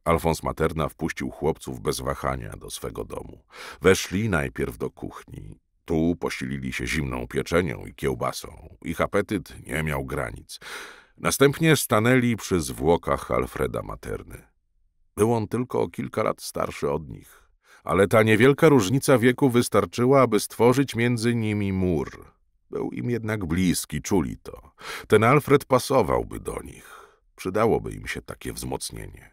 Alfons Materna wpuścił chłopców bez wahania do swego domu. Weszli najpierw do kuchni. Tu posilili się zimną pieczenią i kiełbasą. Ich apetyt nie miał granic. Następnie stanęli przy zwłokach Alfreda Materny. Był on tylko o kilka lat starszy od nich, ale ta niewielka różnica wieku wystarczyła, aby stworzyć między nimi mur. Był im jednak bliski, czuli to. Ten Alfred pasowałby do nich. Przydałoby im się takie wzmocnienie.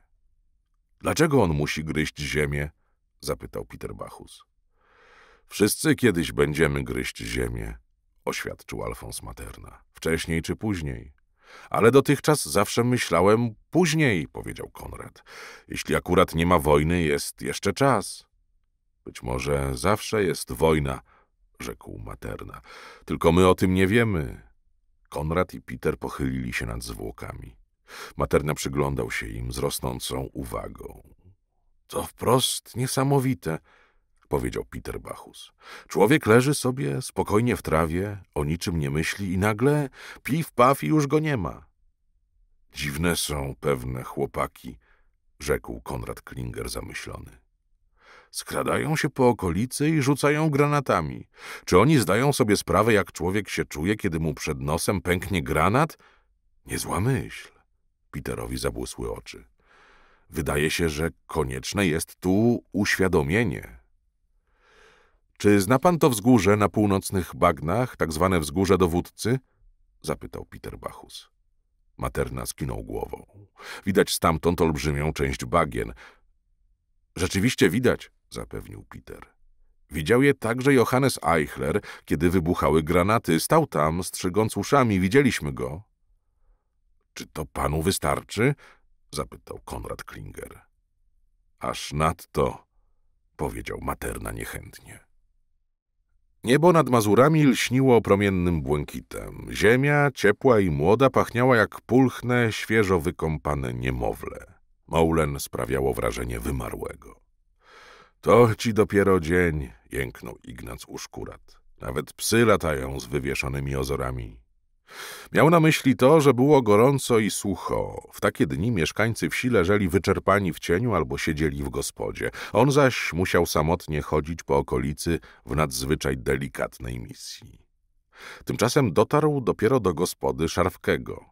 Dlaczego on musi gryźć ziemię? zapytał Peter Bachus. Wszyscy kiedyś będziemy gryźć ziemię, oświadczył Alfons Materna. Wcześniej czy później. Ale dotychczas zawsze myślałem później, powiedział Konrad. Jeśli akurat nie ma wojny, jest jeszcze czas. Być może zawsze jest wojna, rzekł Materna. Tylko my o tym nie wiemy. Konrad i Peter pochylili się nad zwłokami. Materna przyglądał się im z rosnącą uwagą. To wprost niesamowite, powiedział Peter Bachus. Człowiek leży sobie spokojnie w trawie, o niczym nie myśli i nagle piw paw i już go nie ma. Dziwne są pewne chłopaki, rzekł Konrad Klinger zamyślony. Skradają się po okolicy i rzucają granatami. Czy oni zdają sobie sprawę, jak człowiek się czuje, kiedy mu przed nosem pęknie granat? Niezła myśl. Peterowi zabłysły oczy. Wydaje się, że konieczne jest tu uświadomienie. Czy zna pan to wzgórze na północnych bagnach, tak zwane wzgórze dowódcy? Zapytał Peter Bachus. Materna skinął głową. Widać stamtąd olbrzymią część bagien. Rzeczywiście widać, zapewnił Peter. Widział je także Johannes Eichler, kiedy wybuchały granaty. Stał tam, strzygąc uszami. Widzieliśmy go. Czy to panu wystarczy? zapytał Konrad Klinger. Aż nadto, powiedział Materna niechętnie. Niebo nad Mazurami lśniło promiennym błękitem. Ziemia, ciepła i młoda, pachniała jak pulchne, świeżo wykąpane niemowlę. Moulen sprawiało wrażenie wymarłego. To ci dopiero dzień, jęknął Ignac Uszkurat. Nawet psy latają z wywieszonymi ozorami. Miał na myśli to, że było gorąco i sucho. W takie dni mieszkańcy wsi leżeli wyczerpani w cieniu albo siedzieli w gospodzie. On zaś musiał samotnie chodzić po okolicy w nadzwyczaj delikatnej misji. Tymczasem dotarł dopiero do gospody Szarwkego.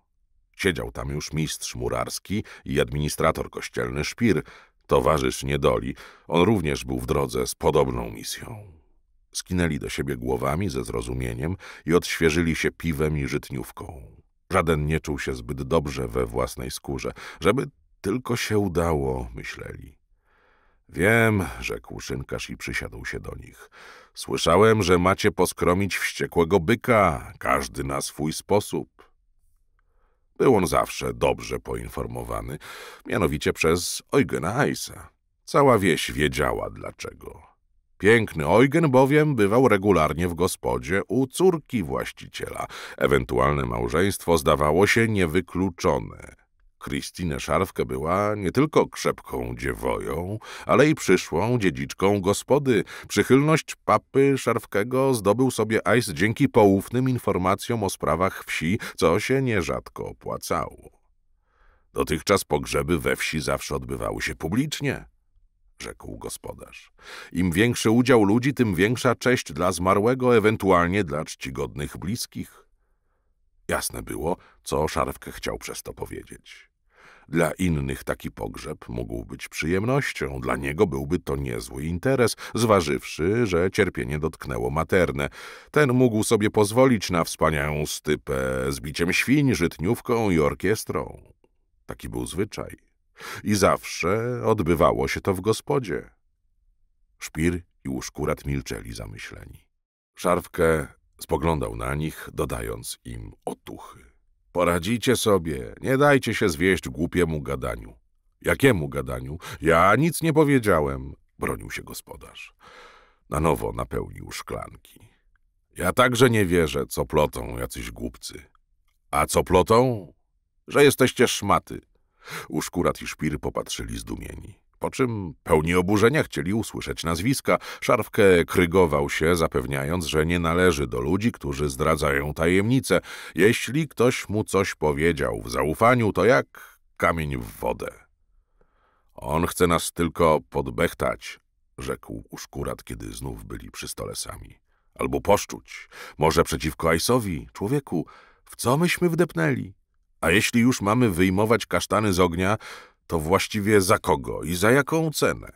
Siedział tam już mistrz murarski i administrator kościelny Szpir, towarzysz Niedoli. On również był w drodze z podobną misją. Skinęli do siebie głowami ze zrozumieniem i odświeżyli się piwem i żytniówką. Żaden nie czuł się zbyt dobrze we własnej skórze. Żeby tylko się udało, myśleli. Wiem, rzekł szynkarz i przysiadł się do nich. Słyszałem, że macie poskromić wściekłego byka, każdy na swój sposób. Był on zawsze dobrze poinformowany, mianowicie przez Eugena Heisa. Cała wieś wiedziała dlaczego. Piękny Eugen bowiem bywał regularnie w gospodzie u córki właściciela. Ewentualne małżeństwo zdawało się niewykluczone. Christine Szarfkę była nie tylko krzepką dziewoją, ale i przyszłą dziedziczką gospody. Przychylność papy Szarfkego zdobył sobie Ajs dzięki poufnym informacjom o sprawach wsi, co się nierzadko opłacało. Dotychczas pogrzeby we wsi zawsze odbywały się publicznie rzekł gospodarz. Im większy udział ludzi, tym większa cześć dla zmarłego, ewentualnie dla czcigodnych bliskich. Jasne było, co Szarwkę chciał przez to powiedzieć. Dla innych taki pogrzeb mógł być przyjemnością, dla niego byłby to niezły interes, zważywszy, że cierpienie dotknęło materne. Ten mógł sobie pozwolić na wspaniałą stypę z biciem świń, żytniówką i orkiestrą. Taki był zwyczaj i zawsze odbywało się to w gospodzie. Szpir i łóżkurat milczeli zamyśleni. Szarfkę spoglądał na nich, dodając im otuchy. Poradzicie sobie, nie dajcie się zwieść głupiemu gadaniu. Jakiemu gadaniu? Ja nic nie powiedziałem, bronił się gospodarz. Na nowo napełnił szklanki. Ja także nie wierzę, co plotą jacyś głupcy. A co plotą? Że jesteście szmaty. Uszkurat i Szpir popatrzyli zdumieni. Po czym pełni oburzenia chcieli usłyszeć nazwiska. Szarfkę krygował się, zapewniając, że nie należy do ludzi, którzy zdradzają tajemnice. Jeśli ktoś mu coś powiedział w zaufaniu, to jak kamień w wodę. On chce nas tylko podbechtać, rzekł Uszkurat, kiedy znów byli przy stole sami. Albo poszczuć. Może przeciwko Ajsowi, człowieku, w co myśmy wdepnęli? A jeśli już mamy wyjmować kasztany z ognia, to właściwie za kogo i za jaką cenę?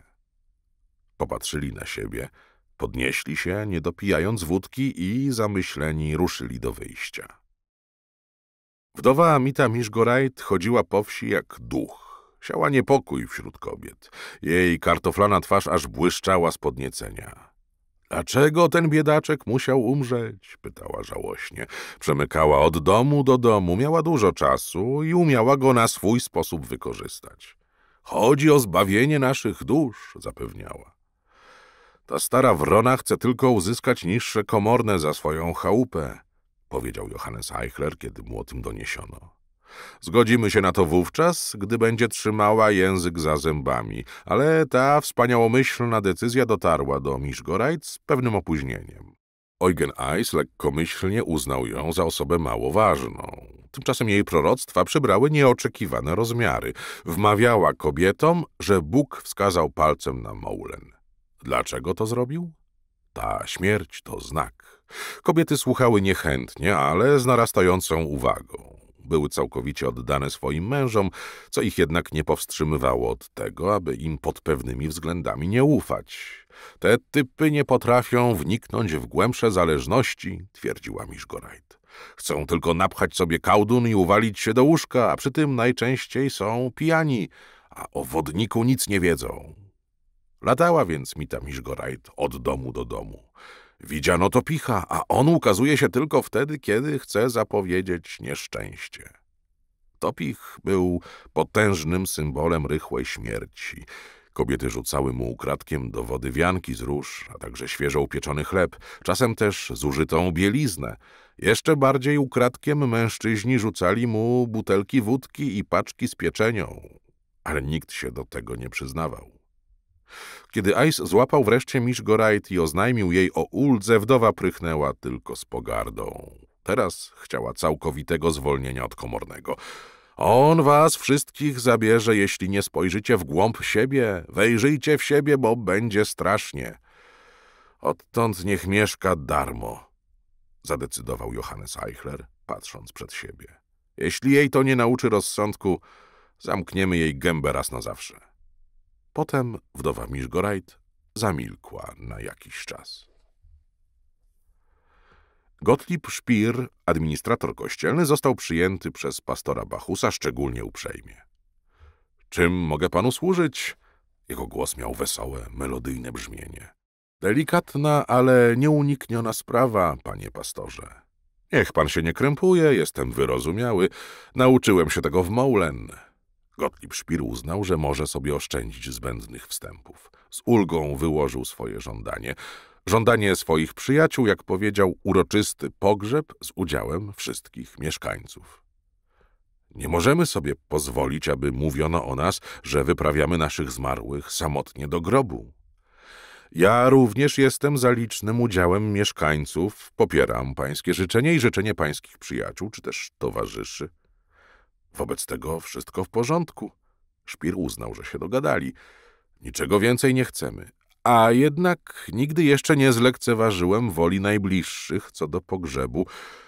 Popatrzyli na siebie, podnieśli się, nie dopijając wódki i zamyśleni ruszyli do wyjścia. Wdowa Amita Miszgorajt chodziła po wsi jak duch. Siała niepokój wśród kobiet. Jej kartoflana twarz aż błyszczała z podniecenia. Dlaczego ten biedaczek musiał umrzeć? pytała żałośnie. Przemykała od domu do domu, miała dużo czasu i umiała go na swój sposób wykorzystać. Chodzi o zbawienie naszych dusz, zapewniała. Ta stara wrona chce tylko uzyskać niższe komorne za swoją chałupę, powiedział Johannes Eichler, kiedy mu o tym doniesiono. Zgodzimy się na to wówczas, gdy będzie trzymała język za zębami, ale ta wspaniałomyślna decyzja dotarła do Miszgorajt z pewnym opóźnieniem. Eugen Eis lekkomyślnie uznał ją za osobę mało ważną. Tymczasem jej proroctwa przybrały nieoczekiwane rozmiary. Wmawiała kobietom, że Bóg wskazał palcem na Moulen. Dlaczego to zrobił? Ta śmierć to znak. Kobiety słuchały niechętnie, ale z narastającą uwagą. Były całkowicie oddane swoim mężom, co ich jednak nie powstrzymywało od tego, aby im pod pewnymi względami nie ufać. Te typy nie potrafią wniknąć w głębsze zależności, twierdziła Miszgorajt. Chcą tylko napchać sobie kałdun i uwalić się do łóżka, a przy tym najczęściej są pijani, a o wodniku nic nie wiedzą. Latała więc Mita Miszgorajt od domu do domu. Widziano to picha, a on ukazuje się tylko wtedy, kiedy chce zapowiedzieć nieszczęście. Topich był potężnym symbolem rychłej śmierci. Kobiety rzucały mu ukradkiem do wody wianki z róż, a także świeżo upieczony chleb, czasem też zużytą bieliznę. Jeszcze bardziej ukradkiem mężczyźni rzucali mu butelki wódki i paczki z pieczenią, ale nikt się do tego nie przyznawał. Kiedy Ice złapał wreszcie Misz i oznajmił jej o uldze, wdowa prychnęła tylko z pogardą. Teraz chciała całkowitego zwolnienia od komornego. On was wszystkich zabierze, jeśli nie spojrzycie w głąb siebie. Wejrzyjcie w siebie, bo będzie strasznie. Odtąd niech mieszka darmo, zadecydował Johannes Eichler, patrząc przed siebie. Jeśli jej to nie nauczy rozsądku, zamkniemy jej gębę raz na zawsze. Potem wdowa Miszgorajt zamilkła na jakiś czas. Gottlieb Szpir, administrator kościelny, został przyjęty przez pastora Bachusa szczególnie uprzejmie. Czym mogę panu służyć? Jego głos miał wesołe, melodyjne brzmienie. Delikatna, ale nieunikniona sprawa, panie pastorze. Niech pan się nie krępuje, jestem wyrozumiały. Nauczyłem się tego w Moulen. Gottlieb Szpir uznał, że może sobie oszczędzić zbędnych wstępów. Z ulgą wyłożył swoje żądanie. Żądanie swoich przyjaciół, jak powiedział, uroczysty pogrzeb z udziałem wszystkich mieszkańców. Nie możemy sobie pozwolić, aby mówiono o nas, że wyprawiamy naszych zmarłych samotnie do grobu. Ja również jestem za licznym udziałem mieszkańców, popieram pańskie życzenie i życzenie pańskich przyjaciół czy też towarzyszy. Wobec tego wszystko w porządku. Szpir uznał, że się dogadali. Niczego więcej nie chcemy. A jednak nigdy jeszcze nie zlekceważyłem woli najbliższych co do pogrzebu.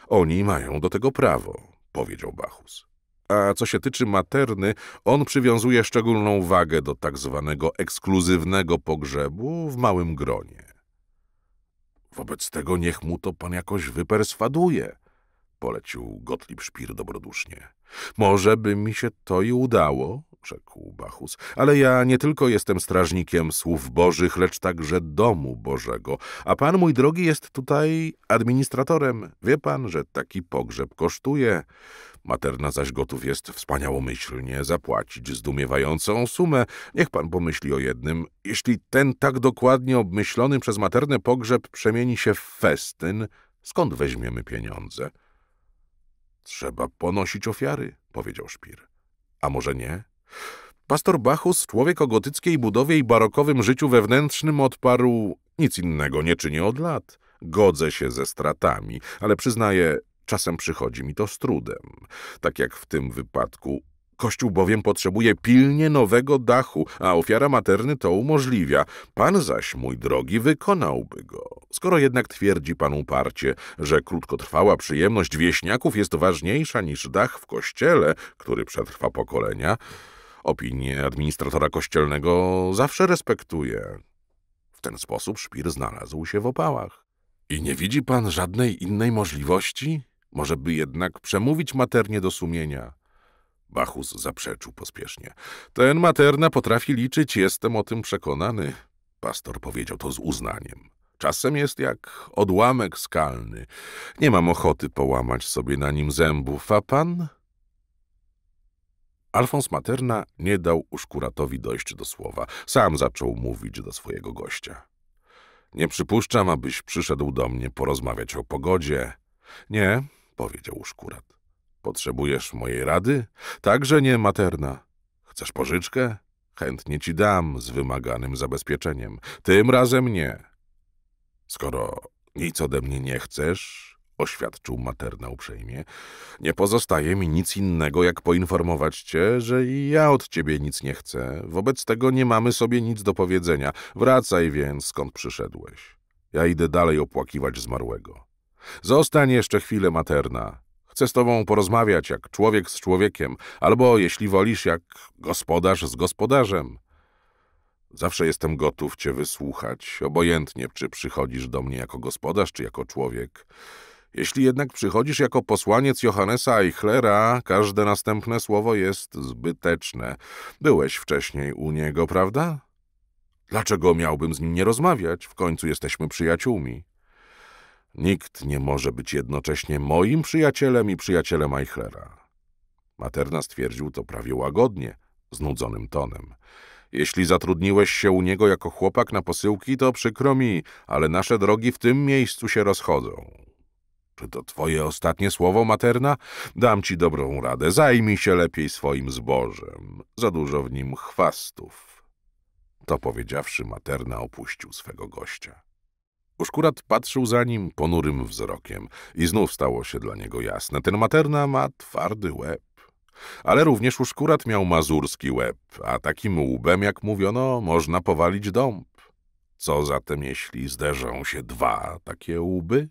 Oni mają do tego prawo, powiedział Bachus. A co się tyczy materny, on przywiązuje szczególną wagę do tak zwanego ekskluzywnego pogrzebu w małym gronie. Wobec tego niech mu to pan jakoś wyperswaduje polecił Gottlieb Szpir dobrodusznie. Może by mi się to i udało, rzekł Bachus, ale ja nie tylko jestem strażnikiem słów bożych, lecz także domu bożego, a pan, mój drogi, jest tutaj administratorem. Wie pan, że taki pogrzeb kosztuje. Materna zaś gotów jest wspaniałomyślnie zapłacić zdumiewającą sumę. Niech pan pomyśli o jednym. Jeśli ten tak dokładnie obmyślony przez maternę pogrzeb przemieni się w festyn, skąd weźmiemy pieniądze? Trzeba ponosić ofiary, powiedział Szpir. A może nie? Pastor Bachus, człowiek o gotyckiej budowie i barokowym życiu wewnętrznym, odparł: Nic innego nie czynię od lat. Godzę się ze stratami, ale przyznaję, czasem przychodzi mi to z trudem. Tak jak w tym wypadku Kościół bowiem potrzebuje pilnie nowego dachu, a ofiara materny to umożliwia. Pan zaś, mój drogi, wykonałby go. Skoro jednak twierdzi pan uparcie, że krótkotrwała przyjemność wieśniaków jest ważniejsza niż dach w kościele, który przetrwa pokolenia, opinię administratora kościelnego zawsze respektuję. W ten sposób szpir znalazł się w opałach. I nie widzi pan żadnej innej możliwości? Może by jednak przemówić maternie do sumienia. Bachus zaprzeczył pospiesznie. Ten materna potrafi liczyć, jestem o tym przekonany. Pastor powiedział to z uznaniem. Czasem jest jak odłamek skalny. Nie mam ochoty połamać sobie na nim zębów, a pan? Alfons Materna nie dał uszkuratowi dojść do słowa. Sam zaczął mówić do swojego gościa. Nie przypuszczam, abyś przyszedł do mnie porozmawiać o pogodzie. Nie, powiedział uszkurat. Potrzebujesz mojej rady? Także nie, materna. Chcesz pożyczkę? Chętnie ci dam z wymaganym zabezpieczeniem. Tym razem nie. Skoro nic ode mnie nie chcesz, oświadczył materna uprzejmie, nie pozostaje mi nic innego, jak poinformować cię, że i ja od ciebie nic nie chcę. Wobec tego nie mamy sobie nic do powiedzenia. Wracaj więc, skąd przyszedłeś. Ja idę dalej opłakiwać zmarłego. Zostań jeszcze chwilę materna. Chcę z tobą porozmawiać jak człowiek z człowiekiem, albo, jeśli wolisz, jak gospodarz z gospodarzem. Zawsze jestem gotów cię wysłuchać, obojętnie, czy przychodzisz do mnie jako gospodarz, czy jako człowiek. Jeśli jednak przychodzisz jako posłaniec Johannesa Eichlera, każde następne słowo jest zbyteczne. Byłeś wcześniej u niego, prawda? Dlaczego miałbym z nim nie rozmawiać? W końcu jesteśmy przyjaciółmi. Nikt nie może być jednocześnie moim przyjacielem i przyjacielem Eichlera. Materna stwierdził to prawie łagodnie, znudzonym tonem. Jeśli zatrudniłeś się u niego jako chłopak na posyłki, to przykro mi, ale nasze drogi w tym miejscu się rozchodzą. Czy to twoje ostatnie słowo, Materna? Dam ci dobrą radę. Zajmij się lepiej swoim zbożem. Za dużo w nim chwastów. To powiedziawszy, Materna opuścił swego gościa. Uszkurat patrzył za nim ponurym wzrokiem i znów stało się dla niego jasne. Ten materna ma twardy łeb. Ale również Uszkurat miał mazurski łeb, a takim łbem, jak mówiono, można powalić dąb. Co zatem, jeśli zderzą się dwa takie łby?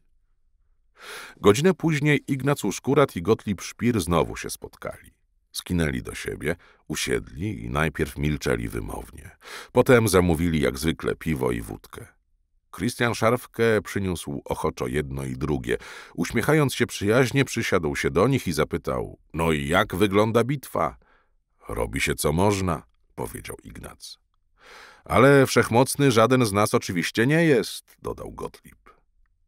Godzinę później Ignac Uszkurat i Gottlieb Szpir znowu się spotkali. Skinęli do siebie, usiedli i najpierw milczeli wymownie. Potem zamówili jak zwykle piwo i wódkę. Christian szarfkę przyniósł ochoczo jedno i drugie. Uśmiechając się przyjaźnie, przysiadł się do nich i zapytał: No i jak wygląda bitwa? Robi się co można, powiedział Ignac. Ale wszechmocny żaden z nas oczywiście nie jest, dodał Gottlieb.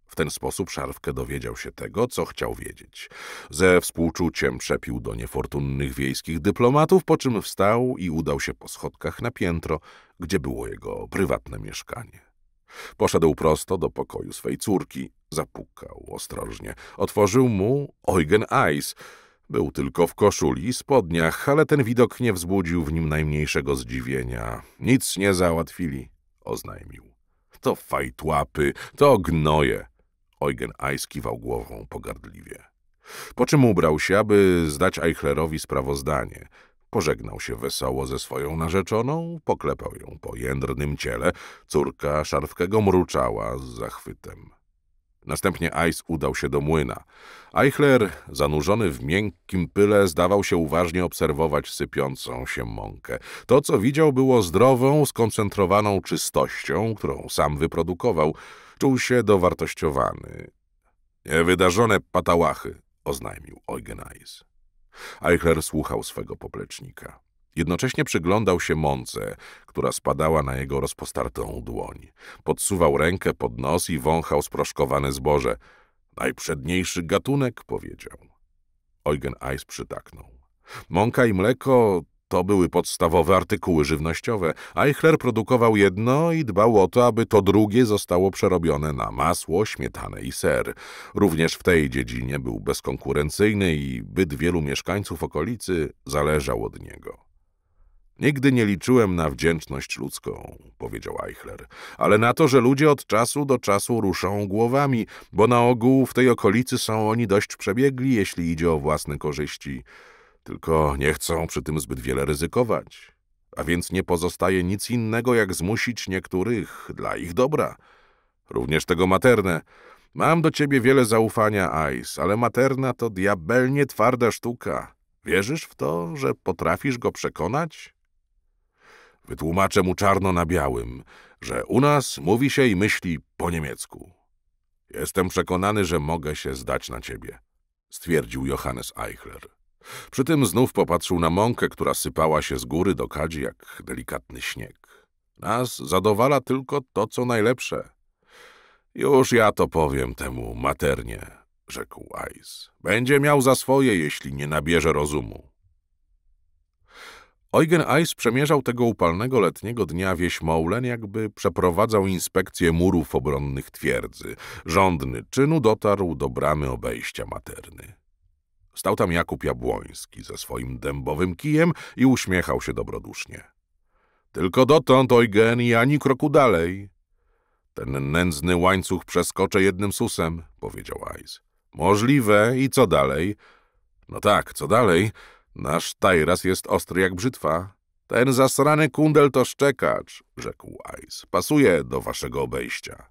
W ten sposób Szarfkę dowiedział się tego, co chciał wiedzieć. Ze współczuciem przepił do niefortunnych wiejskich dyplomatów, po czym wstał i udał się po schodkach na piętro, gdzie było jego prywatne mieszkanie. Poszedł prosto do pokoju swej córki. Zapukał ostrożnie. Otworzył mu Eugen Eis. Był tylko w koszuli i spodniach, ale ten widok nie wzbudził w nim najmniejszego zdziwienia. Nic nie załatwili, oznajmił. To fajtłapy, to gnoje. Eugen Eis kiwał głową pogardliwie. Po czym ubrał się, aby zdać Eichlerowi sprawozdanie. Pożegnał się wesoło ze swoją narzeczoną, poklepał ją po jędrnym ciele. Córka szarfkego mruczała z zachwytem. Następnie Ice udał się do młyna. Eichler, zanurzony w miękkim pyle, zdawał się uważnie obserwować sypiącą się mąkę. To, co widział, było zdrową, skoncentrowaną czystością, którą sam wyprodukował. Czuł się dowartościowany. Niewydarzone patałachy, oznajmił Eugen Ice. Eichler słuchał swego poplecznika. Jednocześnie przyglądał się mące, która spadała na jego rozpostartą dłoń. Podsuwał rękę pod nos i wąchał sproszkowane zboże. Najprzedniejszy gatunek, powiedział. Eugen Eis przytaknął. Mąka i mleko to były podstawowe artykuły żywnościowe. Eichler produkował jedno i dbał o to, aby to drugie zostało przerobione na masło, śmietanę i ser. Również w tej dziedzinie był bezkonkurencyjny i byt wielu mieszkańców okolicy zależał od niego. Nigdy nie liczyłem na wdzięczność ludzką, powiedział Eichler, ale na to, że ludzie od czasu do czasu ruszą głowami, bo na ogół w tej okolicy są oni dość przebiegli, jeśli idzie o własne korzyści. Tylko nie chcą przy tym zbyt wiele ryzykować, a więc nie pozostaje nic innego, jak zmusić niektórych dla ich dobra. Również tego materne. Mam do ciebie wiele zaufania, Ice, ale materna to diabelnie twarda sztuka. Wierzysz w to, że potrafisz go przekonać? Wytłumaczę mu czarno na białym, że u nas mówi się i myśli po niemiecku. Jestem przekonany, że mogę się zdać na ciebie, stwierdził Johannes Eichler. Przy tym znów popatrzył na mąkę, która sypała się z góry do kadzi jak delikatny śnieg. Nas zadowala tylko to, co najlepsze. Już ja to powiem temu maternie, rzekł Ais. Będzie miał za swoje, jeśli nie nabierze rozumu. Eugen Ais przemierzał tego upalnego letniego dnia wieś Moulen, jakby przeprowadzał inspekcję murów obronnych twierdzy. Rządny czynu dotarł do bramy obejścia materny. Stał tam Jakub Jabłoński ze swoim dębowym kijem i uśmiechał się dobrodusznie. Tylko dotąd, Eugen, i ani kroku dalej. Ten nędzny łańcuch przeskoczę jednym susem, powiedział Ajs. Możliwe i co dalej? No tak, co dalej? Nasz tajras jest ostry jak brzytwa. Ten zasrany kundel to szczekacz, rzekł Ajs. Pasuje do waszego obejścia.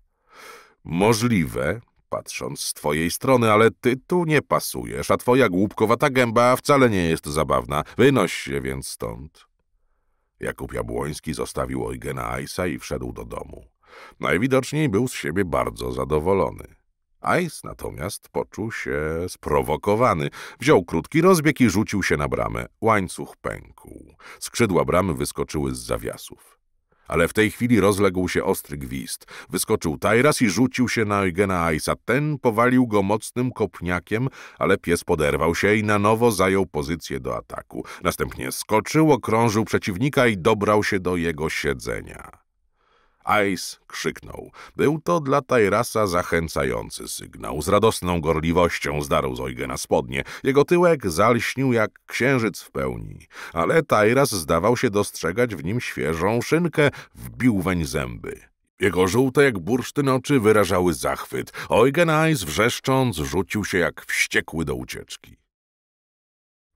Możliwe, patrząc z twojej strony, ale ty tu nie pasujesz, a twoja głupkowata gęba wcale nie jest zabawna. Wynoś się więc stąd. Jakub Jabłoński zostawił Eugena Ajsa i wszedł do domu. Najwidoczniej był z siebie bardzo zadowolony. Ajs natomiast poczuł się sprowokowany. Wziął krótki rozbieg i rzucił się na bramę. Łańcuch pękł. Skrzydła bramy wyskoczyły z zawiasów. Ale w tej chwili rozległ się ostry gwizd. Wyskoczył Tajras i rzucił się na Eugena Aisa. Ten powalił go mocnym kopniakiem, ale pies poderwał się i na nowo zajął pozycję do ataku. Następnie skoczył, okrążył przeciwnika i dobrał się do jego siedzenia. Ice krzyknął. Był to dla Tajrasa zachęcający sygnał. Z radosną gorliwością zdarł z na spodnie. Jego tyłek zalśnił jak księżyc w pełni. Ale Tajras zdawał się dostrzegać w nim świeżą szynkę, wbił weń zęby. Jego żółte jak bursztyn oczy wyrażały zachwyt. Eugen Ice wrzeszcząc rzucił się jak wściekły do ucieczki.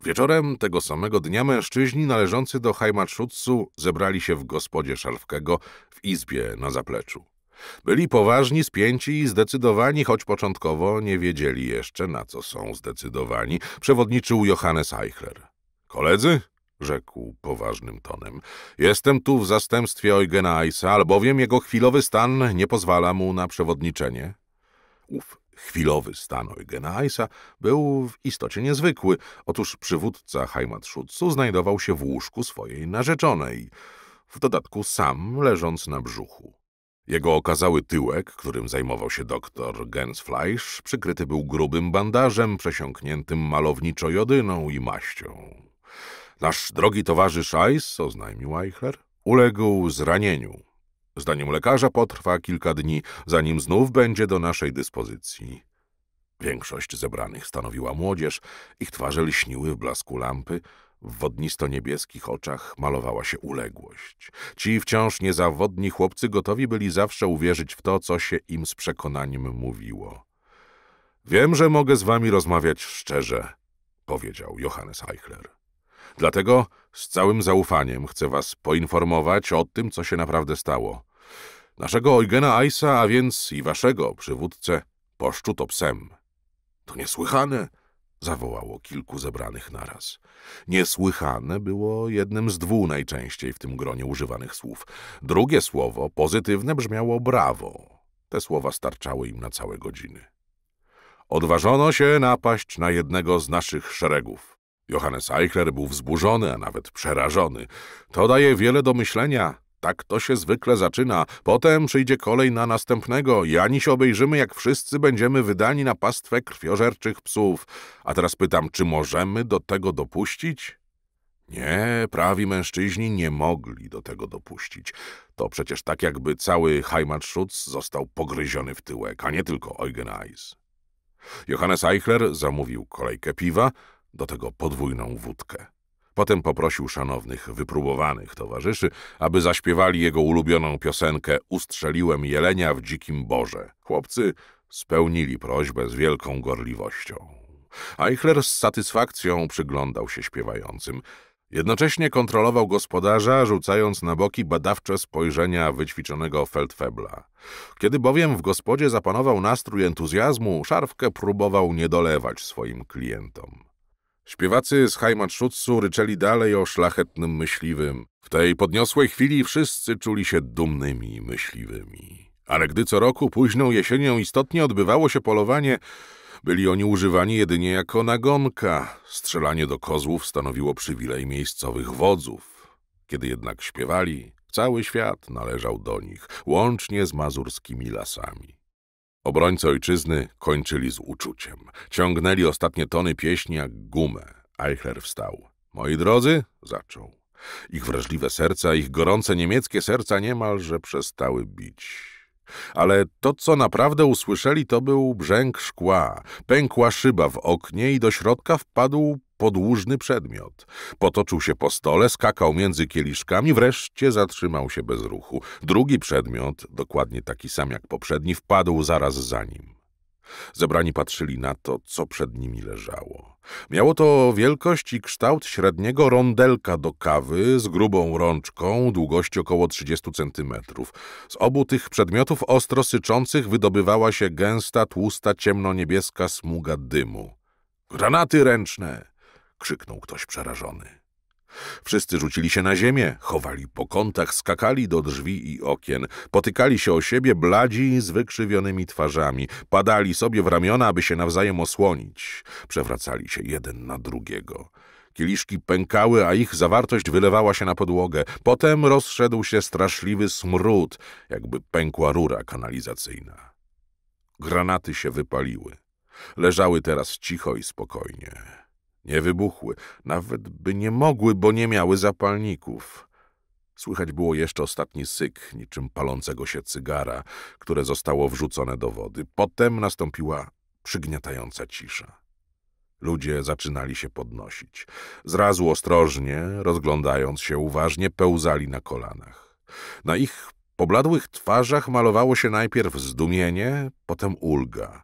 Wieczorem tego samego dnia mężczyźni należący do Heimatschutzu zebrali się w gospodzie Szalfkego w izbie na zapleczu. Byli poważni, spięci i zdecydowani, choć początkowo nie wiedzieli jeszcze, na co są zdecydowani. Przewodniczył Johannes Eichler. Koledzy, rzekł poważnym tonem, jestem tu w zastępstwie Eugena Eisa, albowiem jego chwilowy stan nie pozwala mu na przewodniczenie. Ów Chwilowy stan Eugena Eisa był w istocie niezwykły. Otóż przywódca Heimatschutzu znajdował się w łóżku swojej narzeczonej, w dodatku sam leżąc na brzuchu. Jego okazały tyłek, którym zajmował się doktor Gensfleisch, przykryty był grubym bandażem przesiąkniętym malowniczo jodyną i maścią. Nasz drogi towarzysz Eis, oznajmił Eichler, uległ zranieniu. Zdaniem lekarza potrwa kilka dni, zanim znów będzie do naszej dyspozycji. Większość zebranych stanowiła młodzież, ich twarze lśniły w blasku lampy, w wodnisto-niebieskich oczach malowała się uległość. Ci wciąż niezawodni chłopcy gotowi byli zawsze uwierzyć w to, co się im z przekonaniem mówiło. Wiem, że mogę z wami rozmawiać szczerze, powiedział Johannes Eichler. Dlatego z całym zaufaniem chcę was poinformować o tym, co się naprawdę stało. Naszego Eugena Aisa, a więc i waszego przywódcę, poszczuto psem. To niesłychane, zawołało kilku zebranych naraz. Niesłychane było jednym z dwóch najczęściej w tym gronie używanych słów. Drugie słowo, pozytywne, brzmiało brawo. Te słowa starczały im na całe godziny. Odważono się napaść na jednego z naszych szeregów. Johannes Eichler był wzburzony, a nawet przerażony. To daje wiele do myślenia, tak to się zwykle zaczyna. Potem przyjdzie kolej na następnego i ani się obejrzymy, jak wszyscy będziemy wydani na pastwę krwiożerczych psów. A teraz pytam, czy możemy do tego dopuścić? Nie, prawi mężczyźni nie mogli do tego dopuścić. To przecież tak, jakby cały Heimatschutz został pogryziony w tyłek, a nie tylko Eugen Eis. Johannes Eichler zamówił kolejkę piwa, do tego podwójną wódkę. Potem poprosił szanownych, wypróbowanych towarzyszy, aby zaśpiewali jego ulubioną piosenkę Ustrzeliłem jelenia w dzikim Boże. Chłopcy spełnili prośbę z wielką gorliwością. Eichler z satysfakcją przyglądał się śpiewającym. Jednocześnie kontrolował gospodarza, rzucając na boki badawcze spojrzenia wyćwiczonego feldfebla. Kiedy bowiem w gospodzie zapanował nastrój entuzjazmu, szarfkę próbował nie dolewać swoim klientom. Śpiewacy z Heimatschutzu ryczeli dalej o szlachetnym myśliwym. W tej podniosłej chwili wszyscy czuli się dumnymi myśliwymi. Ale gdy co roku późną jesienią istotnie odbywało się polowanie, byli oni używani jedynie jako nagonka. Strzelanie do kozłów stanowiło przywilej miejscowych wodzów. Kiedy jednak śpiewali, cały świat należał do nich, łącznie z mazurskimi lasami. Obrońcy ojczyzny kończyli z uczuciem. Ciągnęli ostatnie tony pieśni jak gumę. Eichler wstał. Moi drodzy, zaczął. Ich wrażliwe serca, ich gorące niemieckie serca niemalże przestały bić. Ale to, co naprawdę usłyszeli, to był brzęk szkła. Pękła szyba w oknie i do środka wpadł podłużny przedmiot. Potoczył się po stole, skakał między kieliszkami, wreszcie zatrzymał się bez ruchu. Drugi przedmiot, dokładnie taki sam jak poprzedni, wpadł zaraz za nim. Zebrani patrzyli na to, co przed nimi leżało. Miało to wielkość i kształt średniego rondelka do kawy z grubą rączką, długości około 30 centymetrów. Z obu tych przedmiotów ostro syczących wydobywała się gęsta, tłusta, ciemnoniebieska smuga dymu. Granaty ręczne! krzyknął ktoś przerażony. Wszyscy rzucili się na ziemię, chowali po kątach, skakali do drzwi i okien, potykali się o siebie bladzi z wykrzywionymi twarzami, padali sobie w ramiona, aby się nawzajem osłonić. Przewracali się jeden na drugiego. Kieliszki pękały, a ich zawartość wylewała się na podłogę. Potem rozszedł się straszliwy smród, jakby pękła rura kanalizacyjna. Granaty się wypaliły. Leżały teraz cicho i spokojnie. Nie wybuchły, nawet by nie mogły, bo nie miały zapalników. Słychać było jeszcze ostatni syk, niczym palącego się cygara, które zostało wrzucone do wody. Potem nastąpiła przygniatająca cisza. Ludzie zaczynali się podnosić. Zrazu ostrożnie, rozglądając się uważnie, pełzali na kolanach. Na ich pobladłych twarzach malowało się najpierw zdumienie, potem ulga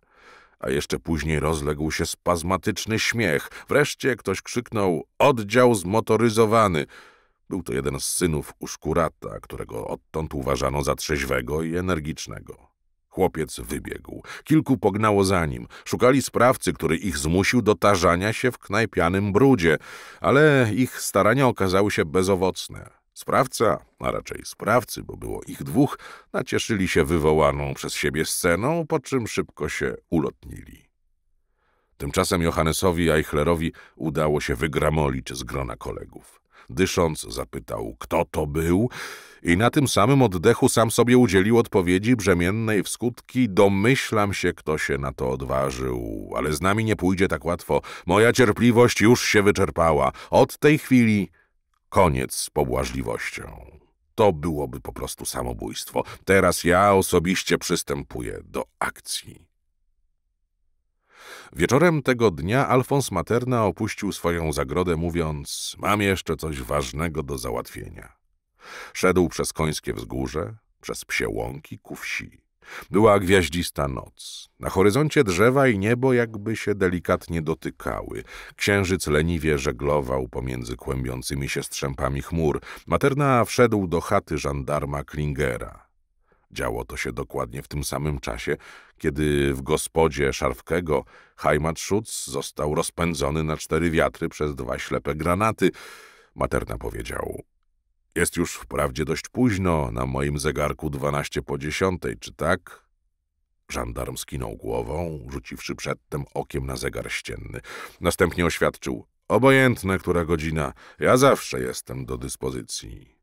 a jeszcze później rozległ się spazmatyczny śmiech. Wreszcie ktoś krzyknął oddział zmotoryzowany. Był to jeden z synów Uszkurata, którego odtąd uważano za trzeźwego i energicznego. Chłopiec wybiegł. Kilku pognało za nim. Szukali sprawcy, który ich zmusił do tarzania się w knajpianym brudzie, ale ich starania okazały się bezowocne. Sprawca, a raczej sprawcy, bo było ich dwóch, nacieszyli się wywołaną przez siebie sceną, po czym szybko się ulotnili. Tymczasem Johannesowi Eichlerowi udało się wygramolić z grona kolegów. Dysząc zapytał, kto to był i na tym samym oddechu sam sobie udzielił odpowiedzi brzemiennej w skutki domyślam się, kto się na to odważył, ale z nami nie pójdzie tak łatwo. Moja cierpliwość już się wyczerpała. Od tej chwili Koniec z pobłażliwością. To byłoby po prostu samobójstwo. Teraz ja osobiście przystępuję do akcji. Wieczorem tego dnia Alfons Materna opuścił swoją zagrodę, mówiąc: Mam jeszcze coś ważnego do załatwienia. Szedł przez końskie wzgórze, przez psie łąki ku wsi. Była gwiaździsta noc. Na horyzoncie drzewa i niebo jakby się delikatnie dotykały. Księżyc leniwie żeglował pomiędzy kłębiącymi się strzępami chmur. Materna wszedł do chaty żandarma Klingera. Działo to się dokładnie w tym samym czasie, kiedy w gospodzie Szarfkego Heimatschutz został rozpędzony na cztery wiatry przez dwa ślepe granaty. Materna powiedział jest już wprawdzie dość późno, na moim zegarku dwanaście po dziesiątej, czy tak? Żandarm skinął głową, rzuciwszy przedtem okiem na zegar ścienny. Następnie oświadczył. Obojętne, która godzina. Ja zawsze jestem do dyspozycji.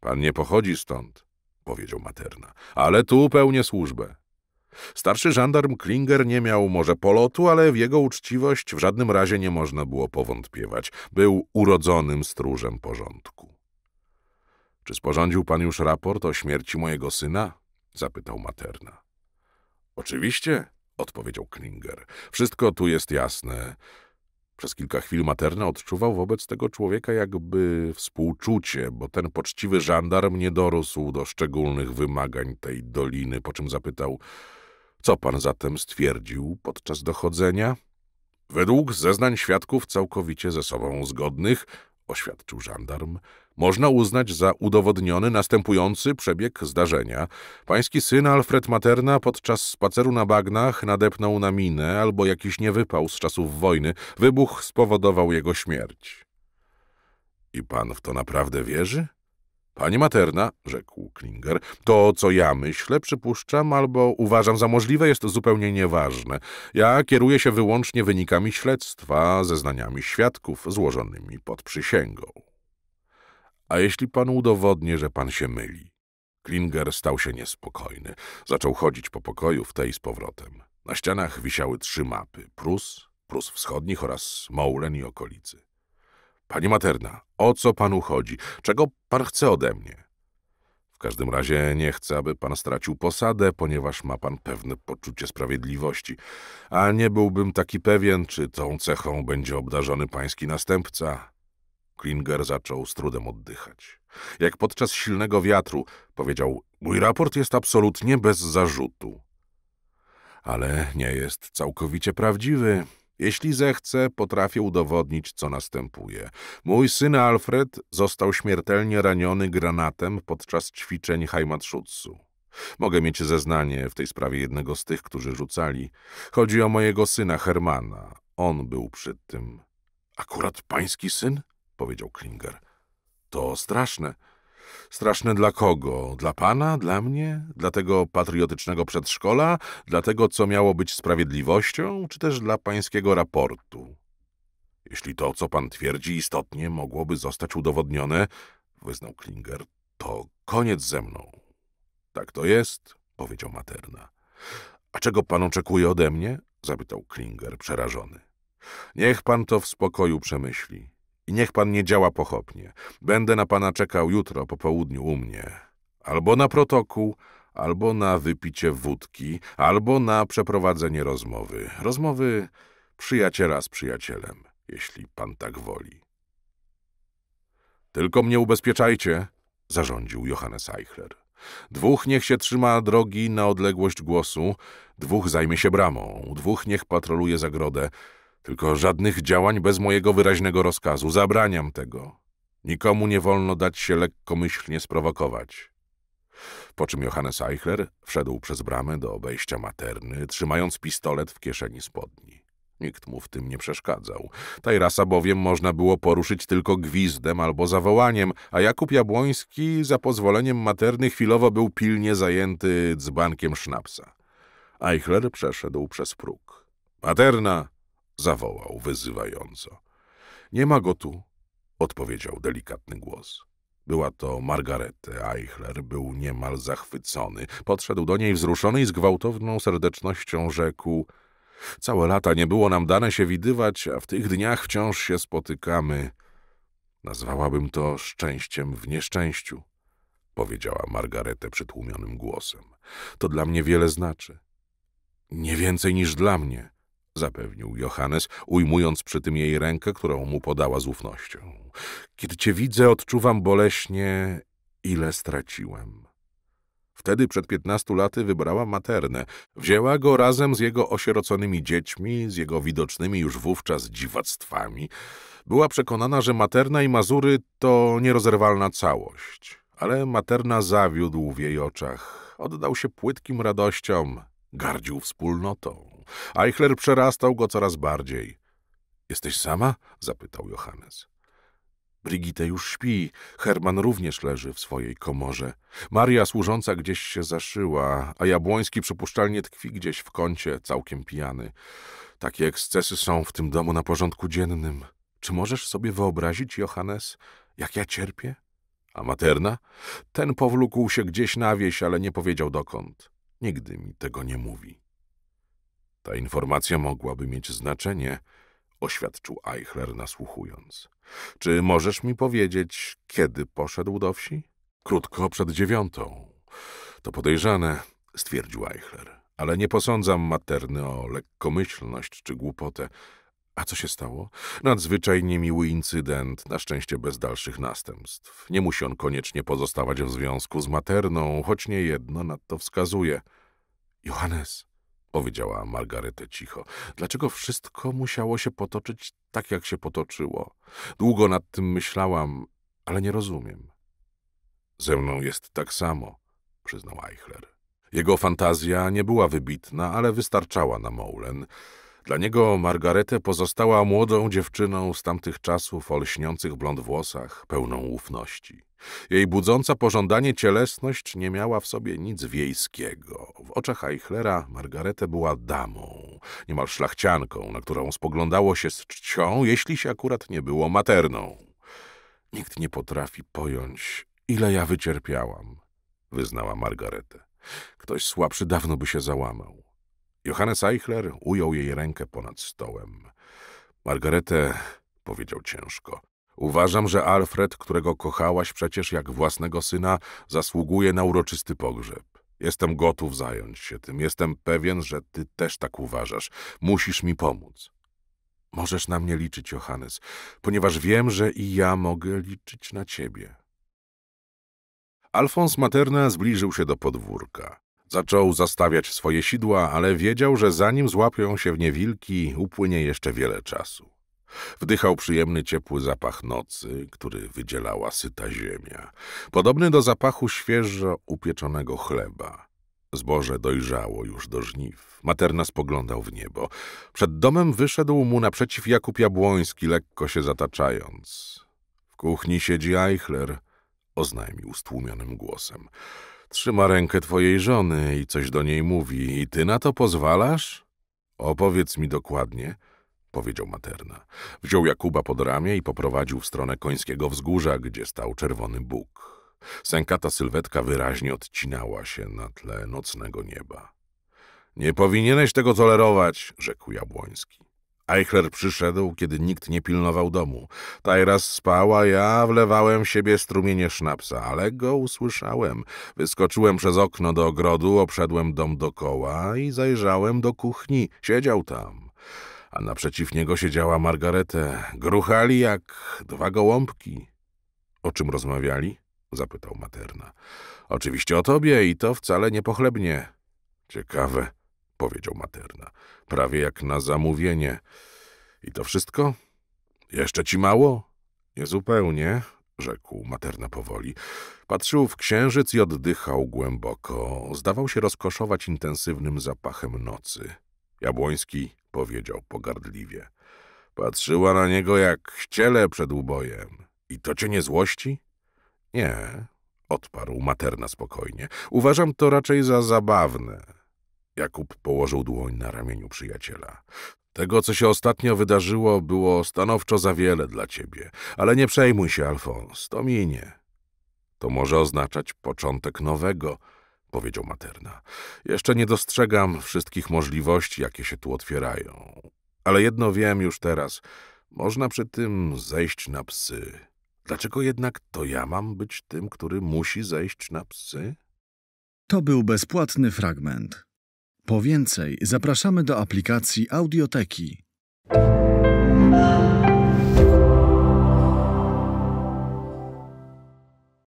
Pan nie pochodzi stąd, powiedział materna, ale tu pełnię służbę. Starszy żandarm Klinger nie miał może polotu, ale w jego uczciwość w żadnym razie nie można było powątpiewać. Był urodzonym stróżem porządku. Czy sporządził pan już raport o śmierci mojego syna? zapytał materna. Oczywiście, odpowiedział Klinger. Wszystko tu jest jasne. Przez kilka chwil materna odczuwał wobec tego człowieka jakby współczucie, bo ten poczciwy żandarm nie dorósł do szczególnych wymagań tej doliny, po czym zapytał, co pan zatem stwierdził podczas dochodzenia? Według zeznań świadków całkowicie ze sobą zgodnych, oświadczył żandarm, można uznać za udowodniony następujący przebieg zdarzenia. Pański syn Alfred Materna podczas spaceru na bagnach nadepnął na minę albo jakiś niewypał z czasów wojny. Wybuch spowodował jego śmierć. I pan w to naprawdę wierzy? Pani Materna, rzekł Klinger, to, co ja myślę, przypuszczam albo uważam za możliwe, jest zupełnie nieważne. Ja kieruję się wyłącznie wynikami śledztwa, zeznaniami świadków złożonymi pod przysięgą. A jeśli pan udowodni, że pan się myli? Klinger stał się niespokojny. Zaczął chodzić po pokoju w tej z powrotem. Na ścianach wisiały trzy mapy. Prus, Prus Wschodnich oraz Moulen i okolicy. Pani Materna, o co panu chodzi? Czego pan chce ode mnie? W każdym razie nie chcę, aby pan stracił posadę, ponieważ ma pan pewne poczucie sprawiedliwości, a nie byłbym taki pewien, czy tą cechą będzie obdarzony pański następca. Klinger zaczął z trudem oddychać. Jak podczas silnego wiatru, powiedział: Mój raport jest absolutnie bez zarzutu. Ale nie jest całkowicie prawdziwy. Jeśli zechce, potrafię udowodnić, co następuje. Mój syn Alfred został śmiertelnie raniony granatem podczas ćwiczeń Heimatschutzu. Mogę mieć zeznanie w tej sprawie jednego z tych, którzy rzucali. Chodzi o mojego syna Hermana. On był przy tym. Akurat pański syn? powiedział Klinger. To straszne. Straszne dla kogo? Dla pana? Dla mnie? Dla tego patriotycznego przedszkola? Dla tego, co miało być sprawiedliwością? Czy też dla pańskiego raportu? Jeśli to, co pan twierdzi, istotnie mogłoby zostać udowodnione, wyznał Klinger, to koniec ze mną. Tak to jest, powiedział Materna. A czego pan oczekuje ode mnie? zapytał Klinger przerażony. Niech pan to w spokoju przemyśli. I niech pan nie działa pochopnie. Będę na pana czekał jutro po południu u mnie. Albo na protokół, albo na wypicie wódki, albo na przeprowadzenie rozmowy. Rozmowy przyjaciela z przyjacielem, jeśli pan tak woli. Tylko mnie ubezpieczajcie, zarządził Johannes Eichler. Dwóch niech się trzyma drogi na odległość głosu, dwóch zajmie się bramą, dwóch niech patroluje zagrodę, tylko żadnych działań bez mojego wyraźnego rozkazu. Zabraniam tego. Nikomu nie wolno dać się lekkomyślnie sprowokować. Po czym Johannes Eichler wszedł przez bramę do obejścia materny, trzymając pistolet w kieszeni spodni. Nikt mu w tym nie przeszkadzał. Tajrasa bowiem można było poruszyć tylko gwizdem albo zawołaniem, a Jakub Jabłoński za pozwoleniem materny chwilowo był pilnie zajęty dzbankiem sznapsa. Eichler przeszedł przez próg. — Materna! zawołał wyzywająco. Nie ma go tu, odpowiedział delikatny głos. Była to Margarety. Eichler był niemal zachwycony. Podszedł do niej wzruszony i z gwałtowną serdecznością rzekł Całe lata nie było nam dane się widywać, a w tych dniach wciąż się spotykamy. Nazwałabym to szczęściem w nieszczęściu, powiedziała Margaretę przytłumionym głosem. To dla mnie wiele znaczy. Nie więcej niż dla mnie, zapewnił Johannes, ujmując przy tym jej rękę, którą mu podała z ufnością. Kiedy cię widzę, odczuwam boleśnie, ile straciłem. Wtedy przed piętnastu laty wybrała maternę. Wzięła go razem z jego osieroconymi dziećmi, z jego widocznymi już wówczas dziwactwami. Była przekonana, że materna i Mazury to nierozerwalna całość. Ale materna zawiódł w jej oczach. Oddał się płytkim radościom, gardził wspólnotą. Eichler przerastał go coraz bardziej. Jesteś sama? zapytał Johannes. Brigitte już śpi, Herman również leży w swojej komorze. Maria służąca gdzieś się zaszyła, a Jabłoński przypuszczalnie tkwi gdzieś w kącie, całkiem pijany. Takie ekscesy są w tym domu na porządku dziennym. Czy możesz sobie wyobrazić, Johannes, jak ja cierpię? A materna? Ten powlókł się gdzieś na wieś, ale nie powiedział dokąd. Nigdy mi tego nie mówi. Ta informacja mogłaby mieć znaczenie, oświadczył Eichler nasłuchując. Czy możesz mi powiedzieć, kiedy poszedł do wsi? Krótko przed dziewiątą. To podejrzane, stwierdził Eichler. Ale nie posądzam materny o lekkomyślność czy głupotę. A co się stało? Nadzwyczajnie miły incydent, na szczęście bez dalszych następstw. Nie musi on koniecznie pozostawać w związku z materną, choć niejedno na to wskazuje. Johannes, powiedziała Margaretę cicho. Dlaczego wszystko musiało się potoczyć tak, jak się potoczyło? Długo nad tym myślałam, ale nie rozumiem. Ze mną jest tak samo, przyznał Eichler. Jego fantazja nie była wybitna, ale wystarczała na Moulen. Dla niego Margaretę pozostała młodą dziewczyną z tamtych czasów o lśniących blond włosach, pełną ufności. Jej budząca pożądanie cielesność nie miała w sobie nic wiejskiego. W oczach Eichlera Margaretę była damą, niemal szlachcianką, na którą spoglądało się z czcią, jeśli się akurat nie było materną. Nikt nie potrafi pojąć, ile ja wycierpiałam, wyznała Margaretę. Ktoś słabszy dawno by się załamał. Johannes Eichler ujął jej rękę ponad stołem. Margaretę powiedział ciężko. Uważam, że Alfred, którego kochałaś przecież jak własnego syna, zasługuje na uroczysty pogrzeb. Jestem gotów zająć się tym. Jestem pewien, że ty też tak uważasz. Musisz mi pomóc. Możesz na mnie liczyć, Johannes, ponieważ wiem, że i ja mogę liczyć na ciebie. Alfons Materna zbliżył się do podwórka. Zaczął zastawiać swoje sidła, ale wiedział, że zanim złapią się w nie wilki, upłynie jeszcze wiele czasu. Wdychał przyjemny, ciepły zapach nocy, który wydzielała syta ziemia, podobny do zapachu świeżo upieczonego chleba. Zboże dojrzało już do żniw. Materna spoglądał w niebo. Przed domem wyszedł mu naprzeciw Jakub Jabłoński, lekko się zataczając. W kuchni siedzi Eichler, oznajmił stłumionym głosem. Trzyma rękę twojej żony i coś do niej mówi. I ty na to pozwalasz? Opowiedz mi dokładnie, powiedział Materna. Wziął Jakuba pod ramię i poprowadził w stronę końskiego wzgórza, gdzie stał czerwony Bóg. Sękata sylwetka wyraźnie odcinała się na tle nocnego nieba. Nie powinieneś tego tolerować, rzekł Jabłoński. Eichler przyszedł, kiedy nikt nie pilnował domu. Tajras spała, ja wlewałem w siebie strumienie sznapsa, ale go usłyszałem. Wyskoczyłem przez okno do ogrodu, obszedłem dom dokoła i zajrzałem do kuchni. Siedział tam. A naprzeciw niego siedziała Margaretę. Gruchali jak dwa gołąbki. O czym rozmawiali? Zapytał materna. Oczywiście o tobie i to wcale nie pochlebnie. Ciekawe powiedział Materna. Prawie jak na zamówienie. I to wszystko? Jeszcze ci mało? Niezupełnie, rzekł Materna powoli. Patrzył w księżyc i oddychał głęboko. Zdawał się rozkoszować intensywnym zapachem nocy. Jabłoński powiedział pogardliwie. Patrzyła na niego jak ściele przed ubojem. I to cię nie złości? Nie, odparł Materna spokojnie. Uważam to raczej za zabawne. Jakub położył dłoń na ramieniu przyjaciela. Tego, co się ostatnio wydarzyło, było stanowczo za wiele dla ciebie. Ale nie przejmuj się, Alfons, to minie. To może oznaczać początek nowego, powiedział Materna. Jeszcze nie dostrzegam wszystkich możliwości, jakie się tu otwierają. Ale jedno wiem już teraz. Można przy tym zejść na psy. Dlaczego jednak to ja mam być tym, który musi zejść na psy? To był bezpłatny fragment. Po więcej zapraszamy do aplikacji Audioteki.